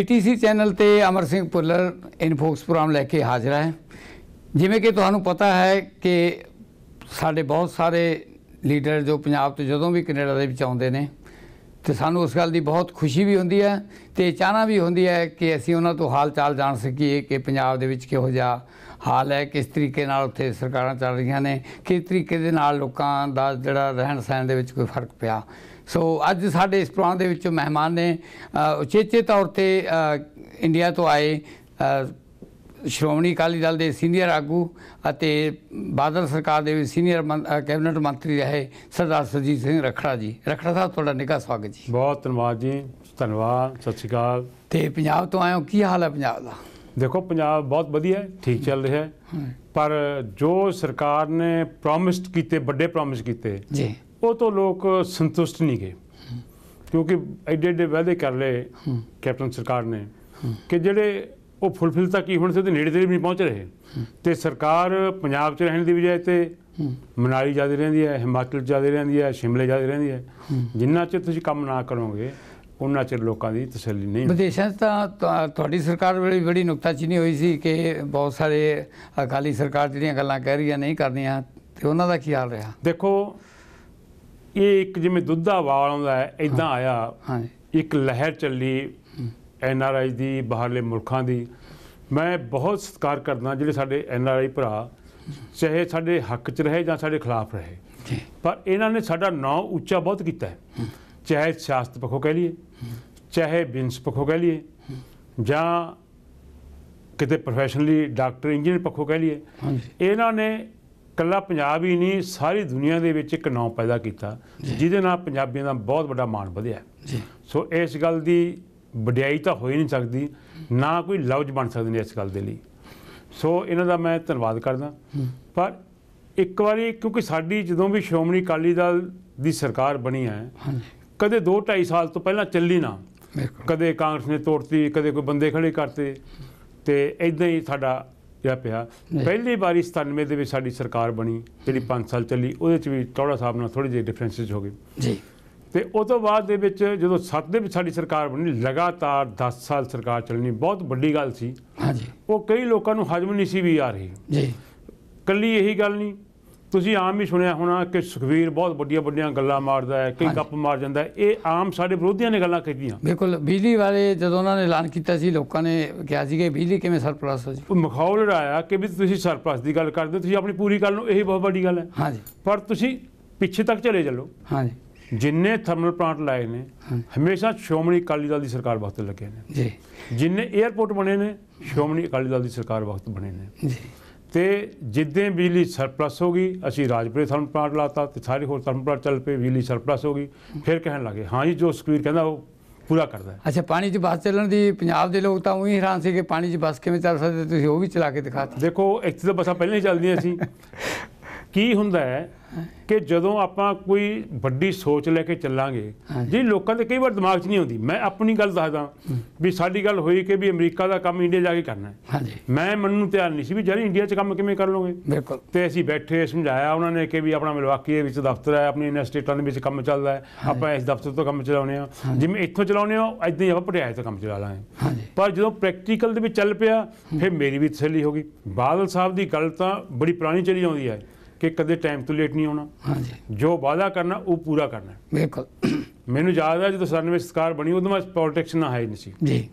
PTC channel ਤੇ Amar Singh Pullar Infocus program ਲੈ ਕੇ ਹਾਜ਼ਰ ਹੈ ਜਿਵੇਂ ਕਿ ਤੁਹਾਨੂੰ ਪਤਾ ਹੈ ਕਿ ਸਾਡੇ ਬਹੁਤ ਸਾਰੇ ਲੀਡਰ ਜੋ ਪੰਜਾਬ ਤੋਂ ਜਦੋਂ ਵੀ ਕੈਨੇਡਾ ਦੇ ਵਿੱਚ ਆਉਂਦੇ ਨੇ ਤੇ ਸਾਨੂੰ ਉਸ ਗੱਲ ਦੀ ਬਹੁਤ ਖੁਸ਼ੀ ਵੀ ਹੁੰਦੀ ਹੈ ਤੇ ਚਾਹਨਾ ਵੀ ਹੁੰਦੀ ਹੈ ਕਿ ਅਸੀਂ ਉਹਨਾਂ ਤੋਂ ਹਾਲ ਚਾਲ ਜਾਣ ਸਕੀਏ ਕਿ ਪੰਜਾਬ ਦੇ ਵਿੱਚ ਕਿਹੋ ਜਿਹਾ ਹਾਲ ਹੈ ਕਿਸ ਤਰੀਕੇ ਨਾਲ ਉੱਥੇ ਸਰਕਾਰਾਂ ਚੱਲ ਰਹੀਆਂ ਨੇ ਕਿਸ ਤਰੀਕੇ ਦੇ ਨਾਲ ਲੋਕਾਂ ਦਾ ਜਿਹੜਾ ਰਹਿਣ ਸਹਿਣ ਦੇ ਵਿੱਚ ਕੋਈ ਫਰਕ ਪਿਆ ਸੋ ਅੱਜ ਸਾਡੇ ਇਸ ਪ੍ਰੋਗਰਾਮ ਦੇ ਵਿੱਚ ਮਹਿਮਾਨ ਨੇ ਉਚੇਚੇ ਤੌਰ ਤੇ ਇੰਡੀਆ ਤੋਂ ਆਏ ਸ਼੍ਰੋਮਣੀ ਅਕਾਲੀ ਦਲ ਦੇ ਸੀਨੀਅਰ ਆਗੂ ਅਤੇ ਬਾਦਲ ਸਰਕਾਰ ਦੇ ਵੀ ਸੀਨੀਅਰ ਕੈਬਨਿਟ ਮੰਤਰੀ ਰਹੇ ਸਰਦਾਰ ਸਜੀਤ ਸਿੰਘ ਰਖੜਾ ਜੀ ਰਖੜਾ ਸਾਹਿਬ ਤੁਹਾਡਾ ਨਿੱਘਾ ਸਵਾਗਤ ਜੀ ਬਹੁਤ ਧੰਨਵਾਦ ਜੀ ਧੰਨਵਾਦ ਸਤਿ ਸ਼੍ਰੀ ਅਕਾਲ ਤੇ ਪੰਜਾਬ ਤੋਂ ਆਇਓ ਕੀ ਹਾਲ ਹੈ ਪੰਜਾਬ ਦਾ ਦੇਖੋ ਪੰਜਾਬ ਬਹੁਤ ਵਧੀਆ ਠੀਕ ਚੱਲ ਰਿਹਾ ਹੈ ਪਰ ਜੋ ਸਰਕਾਰ ਨੇ ਪ੍ਰੋਮਿਸਡ ਕੀਤੇ ਵੱਡੇ ਪ੍ਰੋਮਿਸ ਕੀਤੇ ਜੀ ਉਹ ਤੋਂ ਲੋਕ ਸੰਤੁਸ਼ਟ ਨਹੀਂ ਗਏ ਕਿਉਂਕਿ ਐਡੇ ਐਡੇ ਵਾਅਦੇ ਕਰ ਲਏ ਕੈਪਟਨ ਸਰਕਾਰ ਨੇ ਕਿ ਜਿਹੜੇ ਉਹ ਫੁੱਲਫਿਲ ਤਾਂ ਕੀ ਹੁਣ ਤੇ ਨੇੜੇ ਤੇ ਵੀ ਨਹੀਂ ਪਹੁੰਚ ਰਹੇ ਤੇ ਸਰਕਾਰ ਪੰਜਾਬ 'ਚ ਰਹਿਣ ਦੀ ਬਜਾਏ ਤੇ ਮਨਾਲੀ ਜਾਦੀ ਰਹਿੰਦੀ ਹੈ ਹਿਮਾਚਲ ਜਾਦੀ ਰਹਿੰਦੀ ਹੈ ਸ਼ਿਮਲੇ ਜਾਦੀ ਰਹਿੰਦੀ ਹੈ ਜਿੰਨਾ ਚਿਰ ਤੁਸੀਂ ਕੰਮ ਨਾ ਕਰੋਗੇ ਉਹਨਾਂ ਚਿਰ ਲੋਕਾਂ ਦੀ ਤਸੱਲੀ ਨਹੀਂ ਵਿਦੇਸ਼ਾਂ ਤਾਂ ਤੁਹਾਡੀ ਸਰਕਾਰ ਵੇਲੇ ਬੜੀ ਨੁਕਤਾਚੀਨੀ ਹੋਈ ਸੀ ਕਿ ਬਹੁਤ ਸਾਰੇ ਅਕਾਲੀ ਸਰਕਾਰ ਜਿਹੜੀਆਂ ਗੱਲਾਂ ਕਹਿ ਰਹੀਆਂ ਨਹੀਂ ਕਰਨੀਆਂ ਤੇ ਉਹਨਾਂ ਦਾ ਕੀ ਹਾਲ ਰਿਹਾ ਦੇਖੋ ਇਹ ਇੱਕ ਜਿਵੇਂ ਦੁੱਧ ਦਾ ਵਾਲ ਆਉਂਦਾ ਹੈ ਇਦਾਂ ਆਇਆ ਹਾਂਜੀ ਇੱਕ ਲਹਿਰ ਚੱਲੀ ਐਨ ਆਰ ਆਈ ਦੀ ਬਾਹਰਲੇ ਮੁਲਕਾਂ ਦੀ ਮੈਂ ਬਹੁਤ ਸਤਿਕਾਰ ਕਰਦਾ ਜਿਹੜੇ ਸਾਡੇ ਐਨ ਆਰ ਆਈ ਭਰਾ ਚਾਹੇ ਸਾਡੇ ਹੱਕ 'ਚ ਰਹੇ ਜਾਂ ਸਾਡੇ ਖਿਲਾਫ ਰਹੇ ਪਰ ਇਹਨਾਂ ਨੇ ਸਾਡਾ ਨਾਂ ਉੱਚਾ ਬਹੁਤ ਕੀਤਾ ਹੈ ਚਾਹੇ ਸਿਆਸਤ ਪੱਖੋਂ ਕਹਿ ਲਈਏ ਚਾਹੇ ਬਿੰਸ ਪੱਖੋਂ ਕਹਿ ਲਈਏ ਜਾਂ ਕਿਤੇ ਪ੍ਰੋਫੈਸ਼ਨਲੀ ਡਾਕਟਰ ਇੰਜੀਨੀਅਰ ਪੱਖੋਂ ਕਹਿ ਲਈਏ ਇਹਨਾਂ ਨੇ ਕੱਲਾ ਪੰਜਾਬ ਹੀ ਨਹੀਂ ਸਾਰੀ ਦੁਨੀਆ ਦੇ ਵਿੱਚ ਇੱਕ ਨਾਮ ਪੈਦਾ ਕੀਤਾ ਜਿਹਦੇ ਨਾਲ ਪੰਜਾਬੀਆਂ ਦਾ ਬਹੁਤ ਵੱਡਾ ਮਾਣ ਵਧਿਆ ਸੋ ਇਸ ਗੱਲ ਦੀ ਵਡਿਆਈ ਤਾਂ ਹੋਈ ਨਹੀਂ ਸਕਦੀ ਨਾ ਕੋਈ ਲਫ਼ਜ਼ ਬਣ ਸਕਦੇ ਨੇ ਇਸ ਗੱਲ ਦੇ ਲਈ ਸੋ ਇਹਨਾਂ ਦਾ ਮੈਂ ਧੰਨਵਾਦ ਕਰਦਾ ਪਰ ਇੱਕ ਵਾਰੀ ਕਿਉਂਕਿ ਸਾਡੀ ਜਦੋਂ ਵੀ ਸ਼੍ਰੋਮਣੀ ਅਕਾਲੀ ਦਲ ਦੀ ਸਰਕਾਰ ਬਣੀ ਹੈ ਕਦੇ 2 2.5 ਸਾਲ ਤੋਂ ਪਹਿਲਾਂ ਚੱਲੀ ਨਾ ਕਦੇ ਕਾਂਗਰਸ ਨੇ ਤੋੜਤੀ ਕਦੇ ਕੋਈ ਬੰਦੇ ਖੜੇ ਕਰਤੇ ਤੇ ਇਦਾਂ ਹੀ ਸਾਡਾ ਜਿਹੜਾ ਪਿਆ ਪਹਿਲੀ ਵਾਰੀ 97 ਦੇ ਵਿੱਚ ਸਾਡੀ ਸਰਕਾਰ ਬਣੀ ਜਿਹੜੀ 5 ਸਾਲ ਚੱਲੀ ਉਹਦੇ ਚ ਵੀ ਟੌੜਾ ਸਾਹਿਬ ਨਾਲ ਥੋੜੀ ਜਿਹੀ ਡਿਫਰੈਂਸਸ ਹੋ ਗਏ ਜੀ ਤੇ ਉਸ ਤੋਂ ਬਾਅਦ ਦੇ ਵਿੱਚ ਜਦੋਂ 7 ਦੇ ਵਿੱਚ ਸਾਡੀ ਸਰਕਾਰ ਬਣੀ ਲਗਾਤਾਰ 10 ਸਾਲ ਸਰਕਾਰ ਚੱਲਣੀ ਬਹੁਤ ਵੱਡੀ ਗੱਲ ਸੀ ਹਾਂਜੀ ਉਹ ਕਈ ਲੋਕਾਂ ਨੂੰ ਹਜਮ ਨਹੀਂ ਸੀ ਵੀ ਆ ਰਹੀ ਜੀ ਕੱਲੀ ਇਹੀ ਗੱਲ ਨਹੀਂ ਤੁਸੀਂ ਆਮ ਹੀ ਸੁਣਿਆ ਹੋਣਾ ਕਿ ਸੁਖਵੀਰ ਬਹੁਤ ਵੱਡੀਆਂ ਵੱਡੀਆਂ ਗੱਲਾਂ ਮਾਰਦਾ ਹੈ ਕਈ ਗੱਪ ਮਾਰ ਜਾਂਦਾ ਹੈ ਇਹ ਆਮ ਸਾਡੇ ਵਿਰੋਧੀਆਂ ਨੇ ਗੱਲਾਂ ਕੀਤੀਆਂ ਬਿਲਕੁਲ ਬਿਜਲੀ ਵਾਲੇ ਜਦੋਂ ਉਹਨਾਂ ਨੇ ਐਲਾਨ ਕੀਤਾ ਸੀ ਲੋਕਾਂ ਨੇ ਕਿਹਾ ਸੀ ਕਿ ਬਿਜਲੀ ਕਿਵੇਂ ਸਰਪਲਸ ਹੋ ਜੀ ਮਖੌਲ ਰਾਇਆ ਕਿ ਵੀ ਤੁਸੀਂ ਸਰਪਲਸ ਦੀ ਗੱਲ ਕਰਦੇ ਤੁਸੀਂ ਆਪਣੀ ਪੂਰੀ ਗੱਲ ਨੂੰ ਇਹ ਬਹੁਤ ਵੱਡੀ ਗੱਲ ਹੈ ਹਾਂਜੀ ਪਰ ਤੁਸੀਂ ਪਿੱਛੇ ਤੱਕ ਚਲੇ ਚੱਲੋ ਹਾਂਜੀ ਜਿੰਨੇ ਥਰਮਲ ਪਲਾਂਟ ਲਾਏ ਨੇ ਹਮੇਸ਼ਾ ਸ਼ੋਮਣੀ ਅਕਾਲੀ ਦਲ ਦੀ ਸਰਕਾਰ ਵਕਤ ਲੱਗੇ ਨੇ ਜੀ ਜਿੰਨੇ 에어ਪੋਰਟ ਬਣੇ ਨੇ ਸ਼ੋਮਣੀ ਅਕਾਲੀ ਦਲ ਦੀ ਸਰਕਾਰ ਵਕਤ ਬਣੇ ਨੇ ਜੀ ਤੇ ਜਿੱਦੇ ਬਿਜਲੀ ਸਰਪਲਸ ਹੋ ਗਈ ਅਸੀਂ ਰਾਜਪੁਰੇ ਥਰਮਲ ਪਲਾਂਟ ਲਾਤਾ ਤੇ ਸਾਰੇ ਹੋਰ ਥਰਮਲ ਪਲਾਂਟ ਚੱਲ ਪਏ ਬਿਜਲੀ ਸਰਪਲਸ ਹੋ ਗਈ ਫਿਰ ਕਹਿਣ ਲੱਗੇ ਹਾਂ ਜੀ ਜੋ ਸਕਵੀਰ ਕਹਿੰਦਾ ਉਹ ਪੂਰਾ ਕਰਦਾ ਅੱਛਾ ਪਾਣੀ 'ਚ ਬੱਸ ਚੱਲਣ ਦੀ ਪੰਜਾਬ ਦੇ ਲੋਕ ਤਾਂ ਉਹੀ ਹੈਰਾਨ ਸੀ ਕਿ ਪਾਣੀ 'ਚ ਬੱਸ ਕਿਵੇਂ ਚੱਲ ਸਕਦੇ ਤੁਸੀਂ ਉਹ ਵੀ ਚਲਾ ਕੇ ਦਿਓ ਦੇਖੋ ਇੱਥੇ ਤਾਂ ਬੱਸਾਂ ਪਹਿਲਾਂ ਹੀ ਚੱਲਦੀਆਂ ਸੀ ਕੀ ਹੁੰਦਾ ਹੈ ਕਿ ਜਦੋਂ ਆਪਾਂ ਕੋਈ ਵੱਡੀ ਸੋਚ ਲੈ ਕੇ ਚੱਲਾਂਗੇ ਜੀ ਲੋਕਾਂ ਦੇ ਕਈ ਵਾਰ ਦਿਮਾਗ 'ਚ ਨਹੀਂ ਆਉਂਦੀ ਮੈਂ ਆਪਣੀ ਗੱਲ ਦੱਸਦਾ ਵੀ ਸਾਡੀ ਗੱਲ ਹੋਈ ਕਿ ਵੀ ਅਮਰੀਕਾ ਦਾ ਕੰਮ ਇੰਡੀਆ ਜਾ ਕੇ ਕਰਨਾ ਹੈ ਮੈਂ ਨੂੰ ਧਿਆਨ ਨਹੀਂ ਸੀ ਵੀ ਜਿਹੜੇ ਇੰਡੀਆ 'ਚ ਕੰਮ ਕਿਵੇਂ ਕਰ ਲੋਗੇ ਬਿਲਕੁਲ ਤੇ ਅਸੀਂ ਬੈਠੇ ਸਮਝਾਇਆ ਉਹਨਾਂ ਨੇ ਕਿ ਵੀ ਆਪਣਾ ਮਿਲਵਾਕੀ ਦੇ ਵਿੱਚ ਦਫ਼ਤਰ ਹੈ ਆਪਣੀ ਇਨਸਟੀਟਿਊਟਾਂ ਦੇ ਵਿੱਚ ਕੰਮ ਚੱਲਦਾ ਹੈ ਆਪਾਂ ਇਸ ਦਫ਼ਤਰ ਤੋਂ ਕੰਮ ਚਲਾਉਨੇ ਆ ਜਿਵੇਂ ਇੱਥੋਂ ਚਲਾਉਨੇ ਆ ਇਦਾਂ ਹੀ ਆਪਾਂ ਪਟਿਆਲੇ ਤੋਂ ਕੰਮ ਚਲਾ ਲਾਂਗੇ ਪਰ ਜਦੋਂ ਪ੍ਰੈਕਟੀਕਲ ਦੇ ਵਿੱਚ ਚੱਲ ਪਿਆ ਫਿਰ ਮੇਰੀ ਵੀ ਤਸੱਲੀ ਹੋ ਗਈ ਬਾਦਲ ਸਾਹਿਬ ਦੀ ਗੱਲ ਤਾਂ ਬੜੀ ਪੁਰਾਣੀ ਚਲੀ ਆਉਂਦੀ ਹੈ ਕਿ ਕਦੇ ਟਾਈਮ ਤੋਂ ਲੇਟ ਨਹੀਂ ਆਉਣਾ ਹਾਂਜੀ ਜੋ ਵਾਅਦਾ ਕਰਨਾ ਉਹ ਪੂਰਾ ਕਰਨਾ ਬਿਲਕੁਲ ਮੈਨੂੰ ਯਾਦ ਹੈ ਜਦੋਂ ਸਰਨਵੇ ਸਰਕਾਰ ਬਣੀ ਉਦੋਂ ਮੈਂ ਪੋਲਿਟਿਕਸ ਨਾ ਹੈ ਨਹੀਂ ਸੀ ਜੀ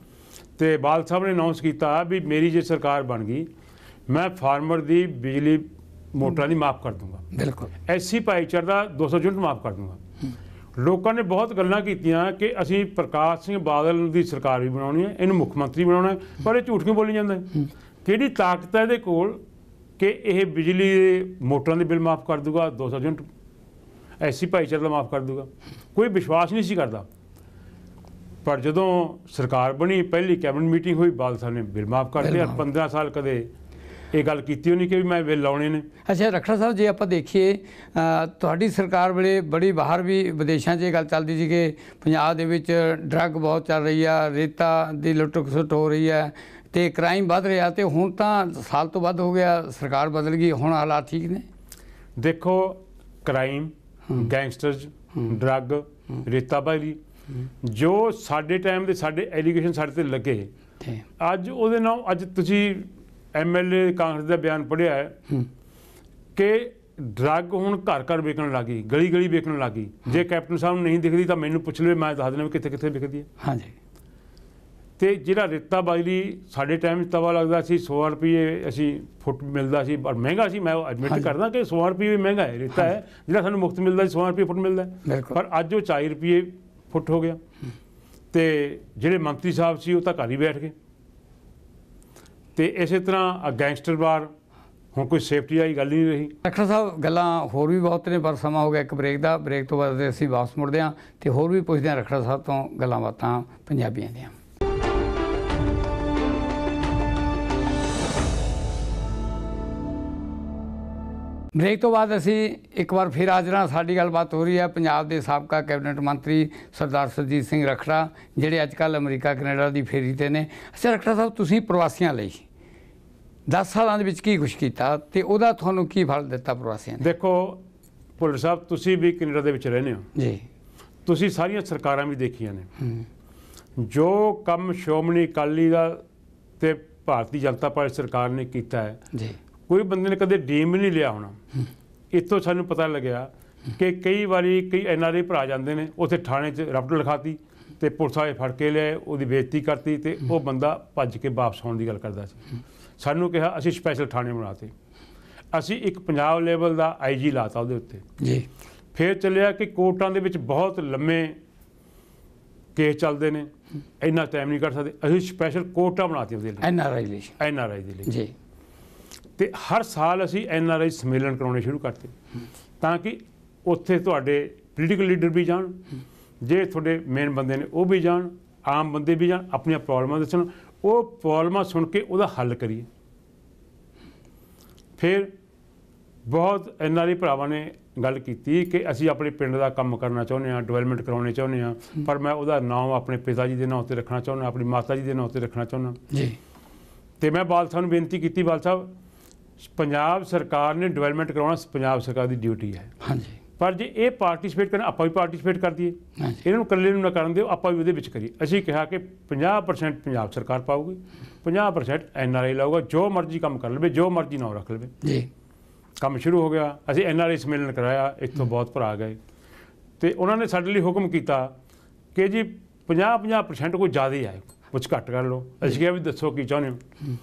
ਤੇ ਬਾਲ ਸਾਹਿਬ ਨੇ ਅਨਾਉਂਸ ਕੀਤਾ ਵੀ ਮੇਰੀ ਜੇ ਸਰਕਾਰ ਬਣ ਗਈ ਮੈਂ ਫਾਰਮਰ ਦੀ ਬਿਜਲੀ ਮੋਟਰਾਂ ਦੀ ਮਾਫ ਕਰ ਦੂੰਗਾ ਬਿਲਕੁਲ ਐਸੀ ਭਾਈਚਾਰ ਦਾ 200 ਯੂਨਿਟ ਮਾਫ ਕਰ ਦੂੰਗਾ ਲੋਕਾਂ ਨੇ ਬਹੁਤ ਗੱਲਾਂ ਕੀਤੀਆਂ ਕਿ ਅਸੀਂ ਪ੍ਰਕਾਸ਼ ਸਿੰਘ ਬਾਦਲ ਦੀ ਸਰਕਾਰ ਵੀ ਬਣਾਉਣੀ ਹੈ ਇਹਨੂੰ ਮੁੱਖ ਮੰਤਰੀ ਬਣਾਉਣਾ ਹੈ ਪਰ ਇਹ ਝੂਠ ਕਿਉਂ ਬੋਲੀ ਜਾਂਦਾ ਹੈ ਕਿਹੜੀ ਤਾਕਤ ਹੈ ਇਹਦੇ ਕੋਲ ਕਿ ਇਹ ਬਿਜਲੀ ਦੇ ਮੋਟਰਾਂ ਦੇ ਬਿੱਲ ਮਾਫ ਕਰ ਦੂਗਾ 200 ਯੂਨਿਟ ਐਸੀ ਭਾਈਚਾਰੇ ਦਾ ਮਾਫ ਕਰ ਦੂਗਾ ਕੋਈ ਵਿਸ਼ਵਾਸ ਨਹੀਂ ਸੀ ਕਰਦਾ ਪਰ ਜਦੋਂ ਸਰਕਾਰ ਬਣੀ ਪਹਿਲੀ ਕੈਬਨਿਟ ਮੀਟਿੰਗ ਹੋਈ ਬਾਦ ਸਾਹਿਬ ਨੇ ਬਿੱਲ ਮਾਫ ਕਰ ਦਿੱਤੇ 15 ਸਾਲ ਕਦੇ ਇਹ ਗੱਲ ਕੀਤੀ ਹੋਣੀ ਕਿ ਵੀ ਮੈਂ ਬਿੱਲ ਲਾਉਣੇ ਨੇ ਅੱਛਾ ਰਖੜਾ ਸਾਹਿਬ ਜੇ ਆਪਾਂ ਦੇਖੀਏ ਤੁਹਾਡੀ ਸਰਕਾਰ ਵੇਲੇ ਬੜੀ ਬਾਹਰ ਵੀ ਵਿਦੇਸ਼ਾਂ 'ਚ ਇਹ ਗੱਲ ਚੱਲਦੀ ਸੀ ਕਿ ਪੰਜਾਬ ਦੇ ਵਿੱਚ ਡਰੱਗ ਬਹੁਤ ਚੱਲ ਰਹੀ ਆ ਰੇਤਾ ਦੀ ਲੁੱਟ ਖਸੁੱਟ ਹੋ ਰਹੀ ਆ ਤੇ ਕ੍ਰਾਈਮ ਵੱਧ ਰਿਹਾ ਤੇ ਹੁਣ ਤਾਂ ਸਾਲ ਤੋਂ ਵੱਧ ਹੋ ਗਿਆ ਸਰਕਾਰ ਬਦਲ ਗਈ ਹੁਣ ਹਾਲਾਤ ਠੀਕ ਨੇ ਦੇਖੋ ਕ੍ਰਾਈਮ ਗੈਂਗਸਟਰਸ ਡਰੱਗ ਰੇਤਾਬਾਈ ਜੋ ਸਾਡੇ ਟਾਈਮ ਦੇ ਸਾਡੇ ਐਲੀਗੇਸ਼ਨ ਸਾਡੇ ਤੇ ਲੱਗੇ ਅੱਜ ਉਹਦੇ ਨਾਲ ਅੱਜ ਤੁਸੀਂ ਐਮਐਲਏ ਕਾਂਗਰਸ ਦਾ ਬਿਆਨ ਪੜਿਆ ਹੈ ਕਿ ਡਰੱਗ ਹੁਣ ਘਰ ਘਰ ਵੇਚਣ ਲੱਗੀ ਗਲੀ ਗਲੀ ਵੇਚਣ ਲੱਗੀ ਜੇ ਕੈਪਟਨ ਸਾਹਿਬ ਨੂੰ ਨਹੀਂ ਦਿਖਦੀ ਤਾਂ ਮੈਨੂੰ ਪੁੱਛ ਲਵੇ ਮੈਂ ਦੱਸ ਦਿੰਦਾ ਕਿੱਥੇ ਕਿੱਥੇ ਵਿਕਦੀ ਹੈ ਹਾਂਜੀ ਤੇ ਜਿਹੜਾ ਰਿੱਤਾ ਬਾਜਲੀ ਸਾਡੇ ਟਾਈਮ 'ਚ ਤਵਾ ਲੱਗਦਾ ਸੀ 100 ਰੁਪਏ ਅਸੀਂ ਫੁੱਟ ਮਿਲਦਾ ਸੀ ਪਰ ਮਹਿੰਗਾ ਸੀ ਮੈਂ ਐਡਮਿਟ ਕਰਦਾ ਕਿ 100 ਰੁਪਏ ਵੀ ਮਹਿੰਗਾ ਹੈ ਰਿੱਤਾ ਹੈ ਜਿਹੜਾ ਸਾਨੂੰ ਮੁਫਤ ਮਿਲਦਾ ਸੀ 100 ਰੁਪਏ ਫੁੱਟ ਮਿਲਦਾ ਪਰ ਅੱਜ ਉਹ 40 ਰੁਪਏ ਫੁੱਟ ਹੋ ਗਿਆ ਤੇ ਜਿਹੜੇ ਮੰਤਰੀ ਸਾਹਿਬ ਸੀ ਉਹ ਤਾਂ ਘਰ ਹੀ ਬੈਠ ਗਏ ਤੇ ਇਸੇ ਤਰ੍ਹਾਂ ਗੈਂਗਸਟਰ ਬਾਰ ਹੁਣ ਕੋਈ ਸੇਫਟੀ ਵਾਲੀ ਗੱਲ ਨਹੀਂ ਰਹੀ ਡਾਕਟਰ ਸਾਹਿਬ ਗੱਲਾਂ ਹੋਰ ਵੀ ਬਹੁਤ ਨੇ ਪਰ ਸਮਾਂ ਹੋ ਗਿਆ ਇੱਕ ਬ੍ਰੇਕ ਦਾ ਬ੍ਰੇਕ ਤੋਂ ਬਾਅਦ ਅਸੀਂ ਵਾਪਸ ਮੁੜਦੇ ਹਾਂ ਤੇ ਹੋਰ ਵੀ ਪੁੱਛਦੇ ਹਾਂ ਡਾਕਟਰ ਸਾਹਿਬ ਤੋਂ ਗੱਲਾਂ ਬਾਤਾਂ ਪੰਜਾਬੀਆਂ ਦੀਆਂ ਬ੍ਰੇਕ ਤੋਂ ਬਾਅਦ ਅਸੀਂ ਇੱਕ ਵਾਰ ਫਿਰ ਹਾਜ਼ਰਾਂ ਸਾਡੀ ਗੱਲਬਾਤ ਹੋ ਰਹੀ ਹੈ ਪੰਜਾਬ ਦੇ ਸਾਬਕਾ ਕੈਬਨਿਟ ਮੰਤਰੀ ਸਰਦਾਰ ਸਰਜੀਤ ਸਿੰਘ ਰਖੜਾ ਜਿਹੜੇ ਅੱਜ ਕੱਲ ਅਮਰੀਕਾ ਕੈਨੇਡਾ ਦੀ ਫੇਰੀ ਤੇ ਨੇ ਅਸੀਂ ਰਖੜਾ ਸਾਹਿਬ ਤੁਸੀਂ ਪ੍ਰਵਾਸੀਆਂ ਲਈ 10 ਸਾਲਾਂ ਦੇ ਵਿੱਚ ਕੀ ਕੁਝ ਕੀਤਾ ਤੇ ਉਹਦਾ ਤੁਹਾਨੂੰ ਕੀ ਫਲ ਦਿੱਤਾ ਪ੍ਰਵਾਸੀਆਂ ਨੇ ਦੇਖੋ ਪੁਲ ਸਾਹਿਬ ਤੁਸੀਂ ਵੀ ਕੈਨੇਡਾ ਦੇ ਵਿੱਚ ਰਹਿੰਦੇ ਹੋ ਜੀ ਤੁਸੀਂ ਸਾਰੀਆਂ ਸਰਕਾਰਾਂ ਵੀ ਦੇਖੀਆਂ ਨੇ ਜੋ ਕੰਮ ਸ਼ੋਮਣੀ ਅਕਾਲੀ ਦਾ ਤੇ ਭਾਰਤੀ ਜਨਤਾ ਪਾਰਟੀ ਸਰਕਾਰ ਨੇ ਕੀਤਾ ਹੈ ਜੀ ਕੋਈ ਬੰਦੇ ਨੇ ਕਦੇ ਡੀਮ ਨਹੀਂ ਲਿਆ ਹੋਣਾ ਇਤੋਂ ਸਾਨੂੰ ਪਤਾ ਲੱਗਿਆ ਕਿ ਕਈ ਵਾਰੀ ਕਈ ਐਨਆਰਆਈ ਭਰਾ ਜਾਂਦੇ ਨੇ ਉੱਥੇ ਥਾਣੇ 'ਚ ਰਫਟ ਲਿਖਾਤੀ ਤੇ ਪੁਲਿਸ ਵਾਲੇ ਫੜ ਕੇ ਲਿਆ ਉਹਦੀ ਬੇਇੱਜ਼ਤੀ ਕਰਤੀ ਤੇ ਉਹ ਬੰਦਾ ਭੱਜ ਕੇ ਵਾਪਸ ਆਉਣ ਦੀ ਗੱਲ ਕਰਦਾ ਸੀ ਸਾਨੂੰ ਕਿਹਾ ਅਸੀਂ ਸਪੈਸ਼ਲ ਥਾਣੇ ਬਣਾਤੇ ਅਸੀਂ ਇੱਕ ਪੰਜਾਬ ਲੈਵਲ ਦਾ ਆਈਜੀ ਲਾਤਾ ਉਹਦੇ ਉੱਤੇ ਜੀ ਫਿਰ ਚੱਲਿਆ ਕਿ ਕੋਰਟਾਂ ਦੇ ਵਿੱਚ ਬਹੁਤ ਲੰਮੇ ਕੇਸ ਚੱਲਦੇ ਨੇ ਇੰਨਾ ਟਾਈਮ ਨਹੀਂ ਕੱਢ ਸਕਦੇ ਅਸੀਂ ਸਪੈਸ਼ਲ ਕੋਰਟਾਂ ਬਣਾਤੀਆਂ ਉਹਦੇ ਲਈ ਐਨਆਰਆਈ ਲਈ ਐਨਆਰਆਈ ਦੇ ਲਈ ਜੀ ਤੇ ਹਰ ਸਾਲ ਅਸੀਂ ਐਨ ਆਰ ਆਈ ਸੰਮੇਲਨ ਕਰਾਉਣੇ ਸ਼ੁਰੂ ਕਰਤੇ ਤਾਂ ਕਿ ਉੱਥੇ ਤੁਹਾਡੇ ਪੋਲੀਟੀਕਲ ਲੀਡਰ ਵੀ ਜਾਣ ਜੇ ਤੁਹਾਡੇ ਮੇਨ ਬੰਦੇ ਨੇ ਉਹ ਵੀ ਜਾਣ ਆਮ ਬੰਦੇ ਵੀ ਜਾਣ ਆਪਣੀਆਂ ਪ੍ਰੋਬਲਮਾਂ ਦੱਸਣ ਉਹ ਪ੍ਰੋਬਲਮਾਂ ਸੁਣ ਕੇ ਉਹਦਾ ਹੱਲ ਕਰੀਏ ਫਿਰ ਬਹੁਤ ਐਨਆਰਆਈ ਭਰਾਵਾਂ ਨੇ ਗੱਲ ਕੀਤੀ ਕਿ ਅਸੀਂ ਆਪਣੇ ਪਿੰਡ ਦਾ ਕੰਮ ਕਰਨਾ ਚਾਹੁੰਦੇ ਹਾਂ ਡਿਵੈਲਪਮੈਂਟ ਕਰਾਉਣੇ ਚਾਹੁੰਦੇ ਹਾਂ ਪਰ ਮੈਂ ਉਹਦਾ ਨਾਮ ਆਪਣੇ ਪਿਤਾ ਜੀ ਦੇ ਨਾਮ ਉੱਤੇ ਰੱਖਣਾ ਚਾਹੁੰਦਾ ਆਪਣੀ ਮਾਤਾ ਜੀ ਦੇ ਨਾਮ ਉੱਤੇ ਰੱਖਣਾ ਚਾਹੁੰਦਾ ਜੀ ਤੇ ਮੈਂ ਬਾਲ ਸਾਹਿਬ ਨੂੰ ਬੇਨਤੀ ਕੀਤੀ ਬਾਲ ਸਾਹਿਬ ਪੰਜਾਬ ਸਰਕਾਰ ਨੇ ਡਿਵੈਲਪਮੈਂਟ ਕਰਾਉਣਾ ਪੰਜਾਬ ਸਰਕਾਰ ਦੀ ਡਿਊਟੀ ਹੈ ਹਾਂਜੀ ਪਰ ਜੇ ਇਹ ਪਾਰਟਿਸਿਪੇਟ ਕਰਨ ਆਪਾਂ ਵੀ ਪਾਰਟਿਸਿਪੇਟ ਕਰ ਦਈਏ ਇਹਨਾਂ ਨੂੰ ਇਕੱਲੇ ਨੂੰ ਨਾ ਕਰਨ ਦਿਓ ਆਪਾਂ ਵੀ ਉਹਦੇ ਵਿੱਚ ਕਰੀਏ ਅਸੀਂ ਕਿਹਾ ਕਿ 50% ਪੰਜਾਬ ਸਰਕਾਰ ਪਾਊਗੀ 50% ਐਨਆਰਆਈ ਲਾਊਗਾ ਜੋ ਮਰਜ਼ੀ ਕੰਮ ਕਰ ਲਵੇ ਜੋ ਮਰਜ਼ੀ ਨਾ ਰੱਖ ਲਵੇ ਜੀ ਕੰਮ ਸ਼ੁਰੂ ਹੋ ਗਿਆ ਅਸੀਂ ਐਨਆਰਆਈ ਸਮੇਲਨ ਕਰਾਇਆ ਇੱਥੋਂ ਬਹੁਤ ਭਰਾ ਗਏ ਤੇ ਉਹਨਾਂ ਨੇ ਸਾਡੇ ਲਈ ਹੁਕਮ ਕੀਤਾ ਕਿ ਜੀ 50 50% ਕੋਈ ਜ਼ਿਆਦਾ ਹੀ ਆਏ ਕੁਝ ਘੱਟ ਕਰ ਲਓ ਅਸੀਂ ਕਿਹਾ ਵੀ ਦੱਸੋ ਕੀ ਚਾਹੁੰਦੇ ਹੋ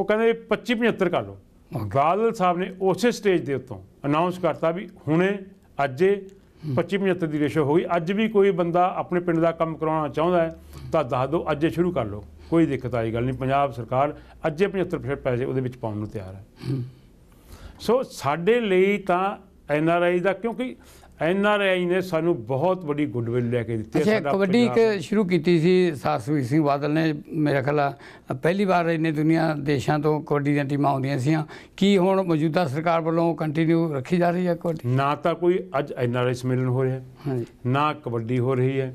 ਉਹ ਕਹਿੰਦੇ 25 75 ਕਰ ਲਓ ਬਾਦਲ ਸਾਹਿਬ ਨੇ ਉਸੇ ਸਟੇਜ ਦੇ ਉੱਤੋਂ ਅਨਾਉਂਸ ਕਰਤਾ ਵੀ ਹੁਣੇ ਅੱਜੇ 25-75 ਦੀ ਰੇਸ਼ੋ ਹੋ ਗਈ ਅੱਜ ਵੀ ਕੋਈ ਬੰਦਾ ਆਪਣੇ ਪਿੰਡ ਦਾ ਕੰਮ ਕਰਾਉਣਾ ਚਾਹੁੰਦਾ ਹੈ ਤਾਂ ਦੱਸ ਦਿਓ ਅੱਜੇ ਸ਼ੁਰੂ ਕਰ ਲਓ ਕੋਈ ਦਿੱਕਤ ਆਈ ਗੱਲ ਨਹੀਂ ਪੰਜਾਬ ਸਰਕਾਰ ਅੱਜੇ 75% ਪੈਸੇ ਉਹਦੇ ਵਿੱਚ ਪਾਉਣ ਨੂੰ ਤਿਆਰ ਹੈ ਸੋ ਸਾਡੇ ਲਈ ਤਾਂ ਐਨਆਰਆਈ ਦਾ ਕਿਉਂਕਿ ਐਨ ਆਰ ਆਈ ਨੇ ਸਾਨੂੰ ਬਹੁਤ ਵੱਡੀ ਗੁੱਡਵਿਲ ਲੈ ਕੇ ਦਿੱਤੀ ਅੱਛਾ ਕਬੱਡੀ ਇੱਕ ਸ਼ੁਰੂ ਕੀਤੀ ਸੀ ਸਾਸਵੀ ਸਿੰਘ ਬਾਦਲ ਨੇ ਮੇਰਾ ਖਿਆਲ ਪਹਿਲੀ ਵਾਰ ਇਹਨੇ ਦੁਨੀਆ ਦੇਸ਼ਾਂ ਤੋਂ ਕਬੱਡੀ ਦੀਆਂ ਟੀਮਾਂ ਆਉਂਦੀਆਂ ਸੀਆਂ ਕੀ ਹੁਣ ਮੌਜੂਦਾ ਸਰਕਾਰ ਵੱਲੋਂ ਕੰਟੀਨਿਊ ਰੱਖੀ ਜਾ ਰਹੀ ਹੈ ਕਬੱਡੀ ਨਾ ਤਾਂ ਕੋਈ ਅੱਜ ਐਨ ਆਰ ਆਈ ਸਮੇਲਨ ਹੋ ਰਿਹਾ ਹਾਂਜੀ ਨਾ ਕਬੱਡੀ ਹੋ ਰਹੀ ਹੈ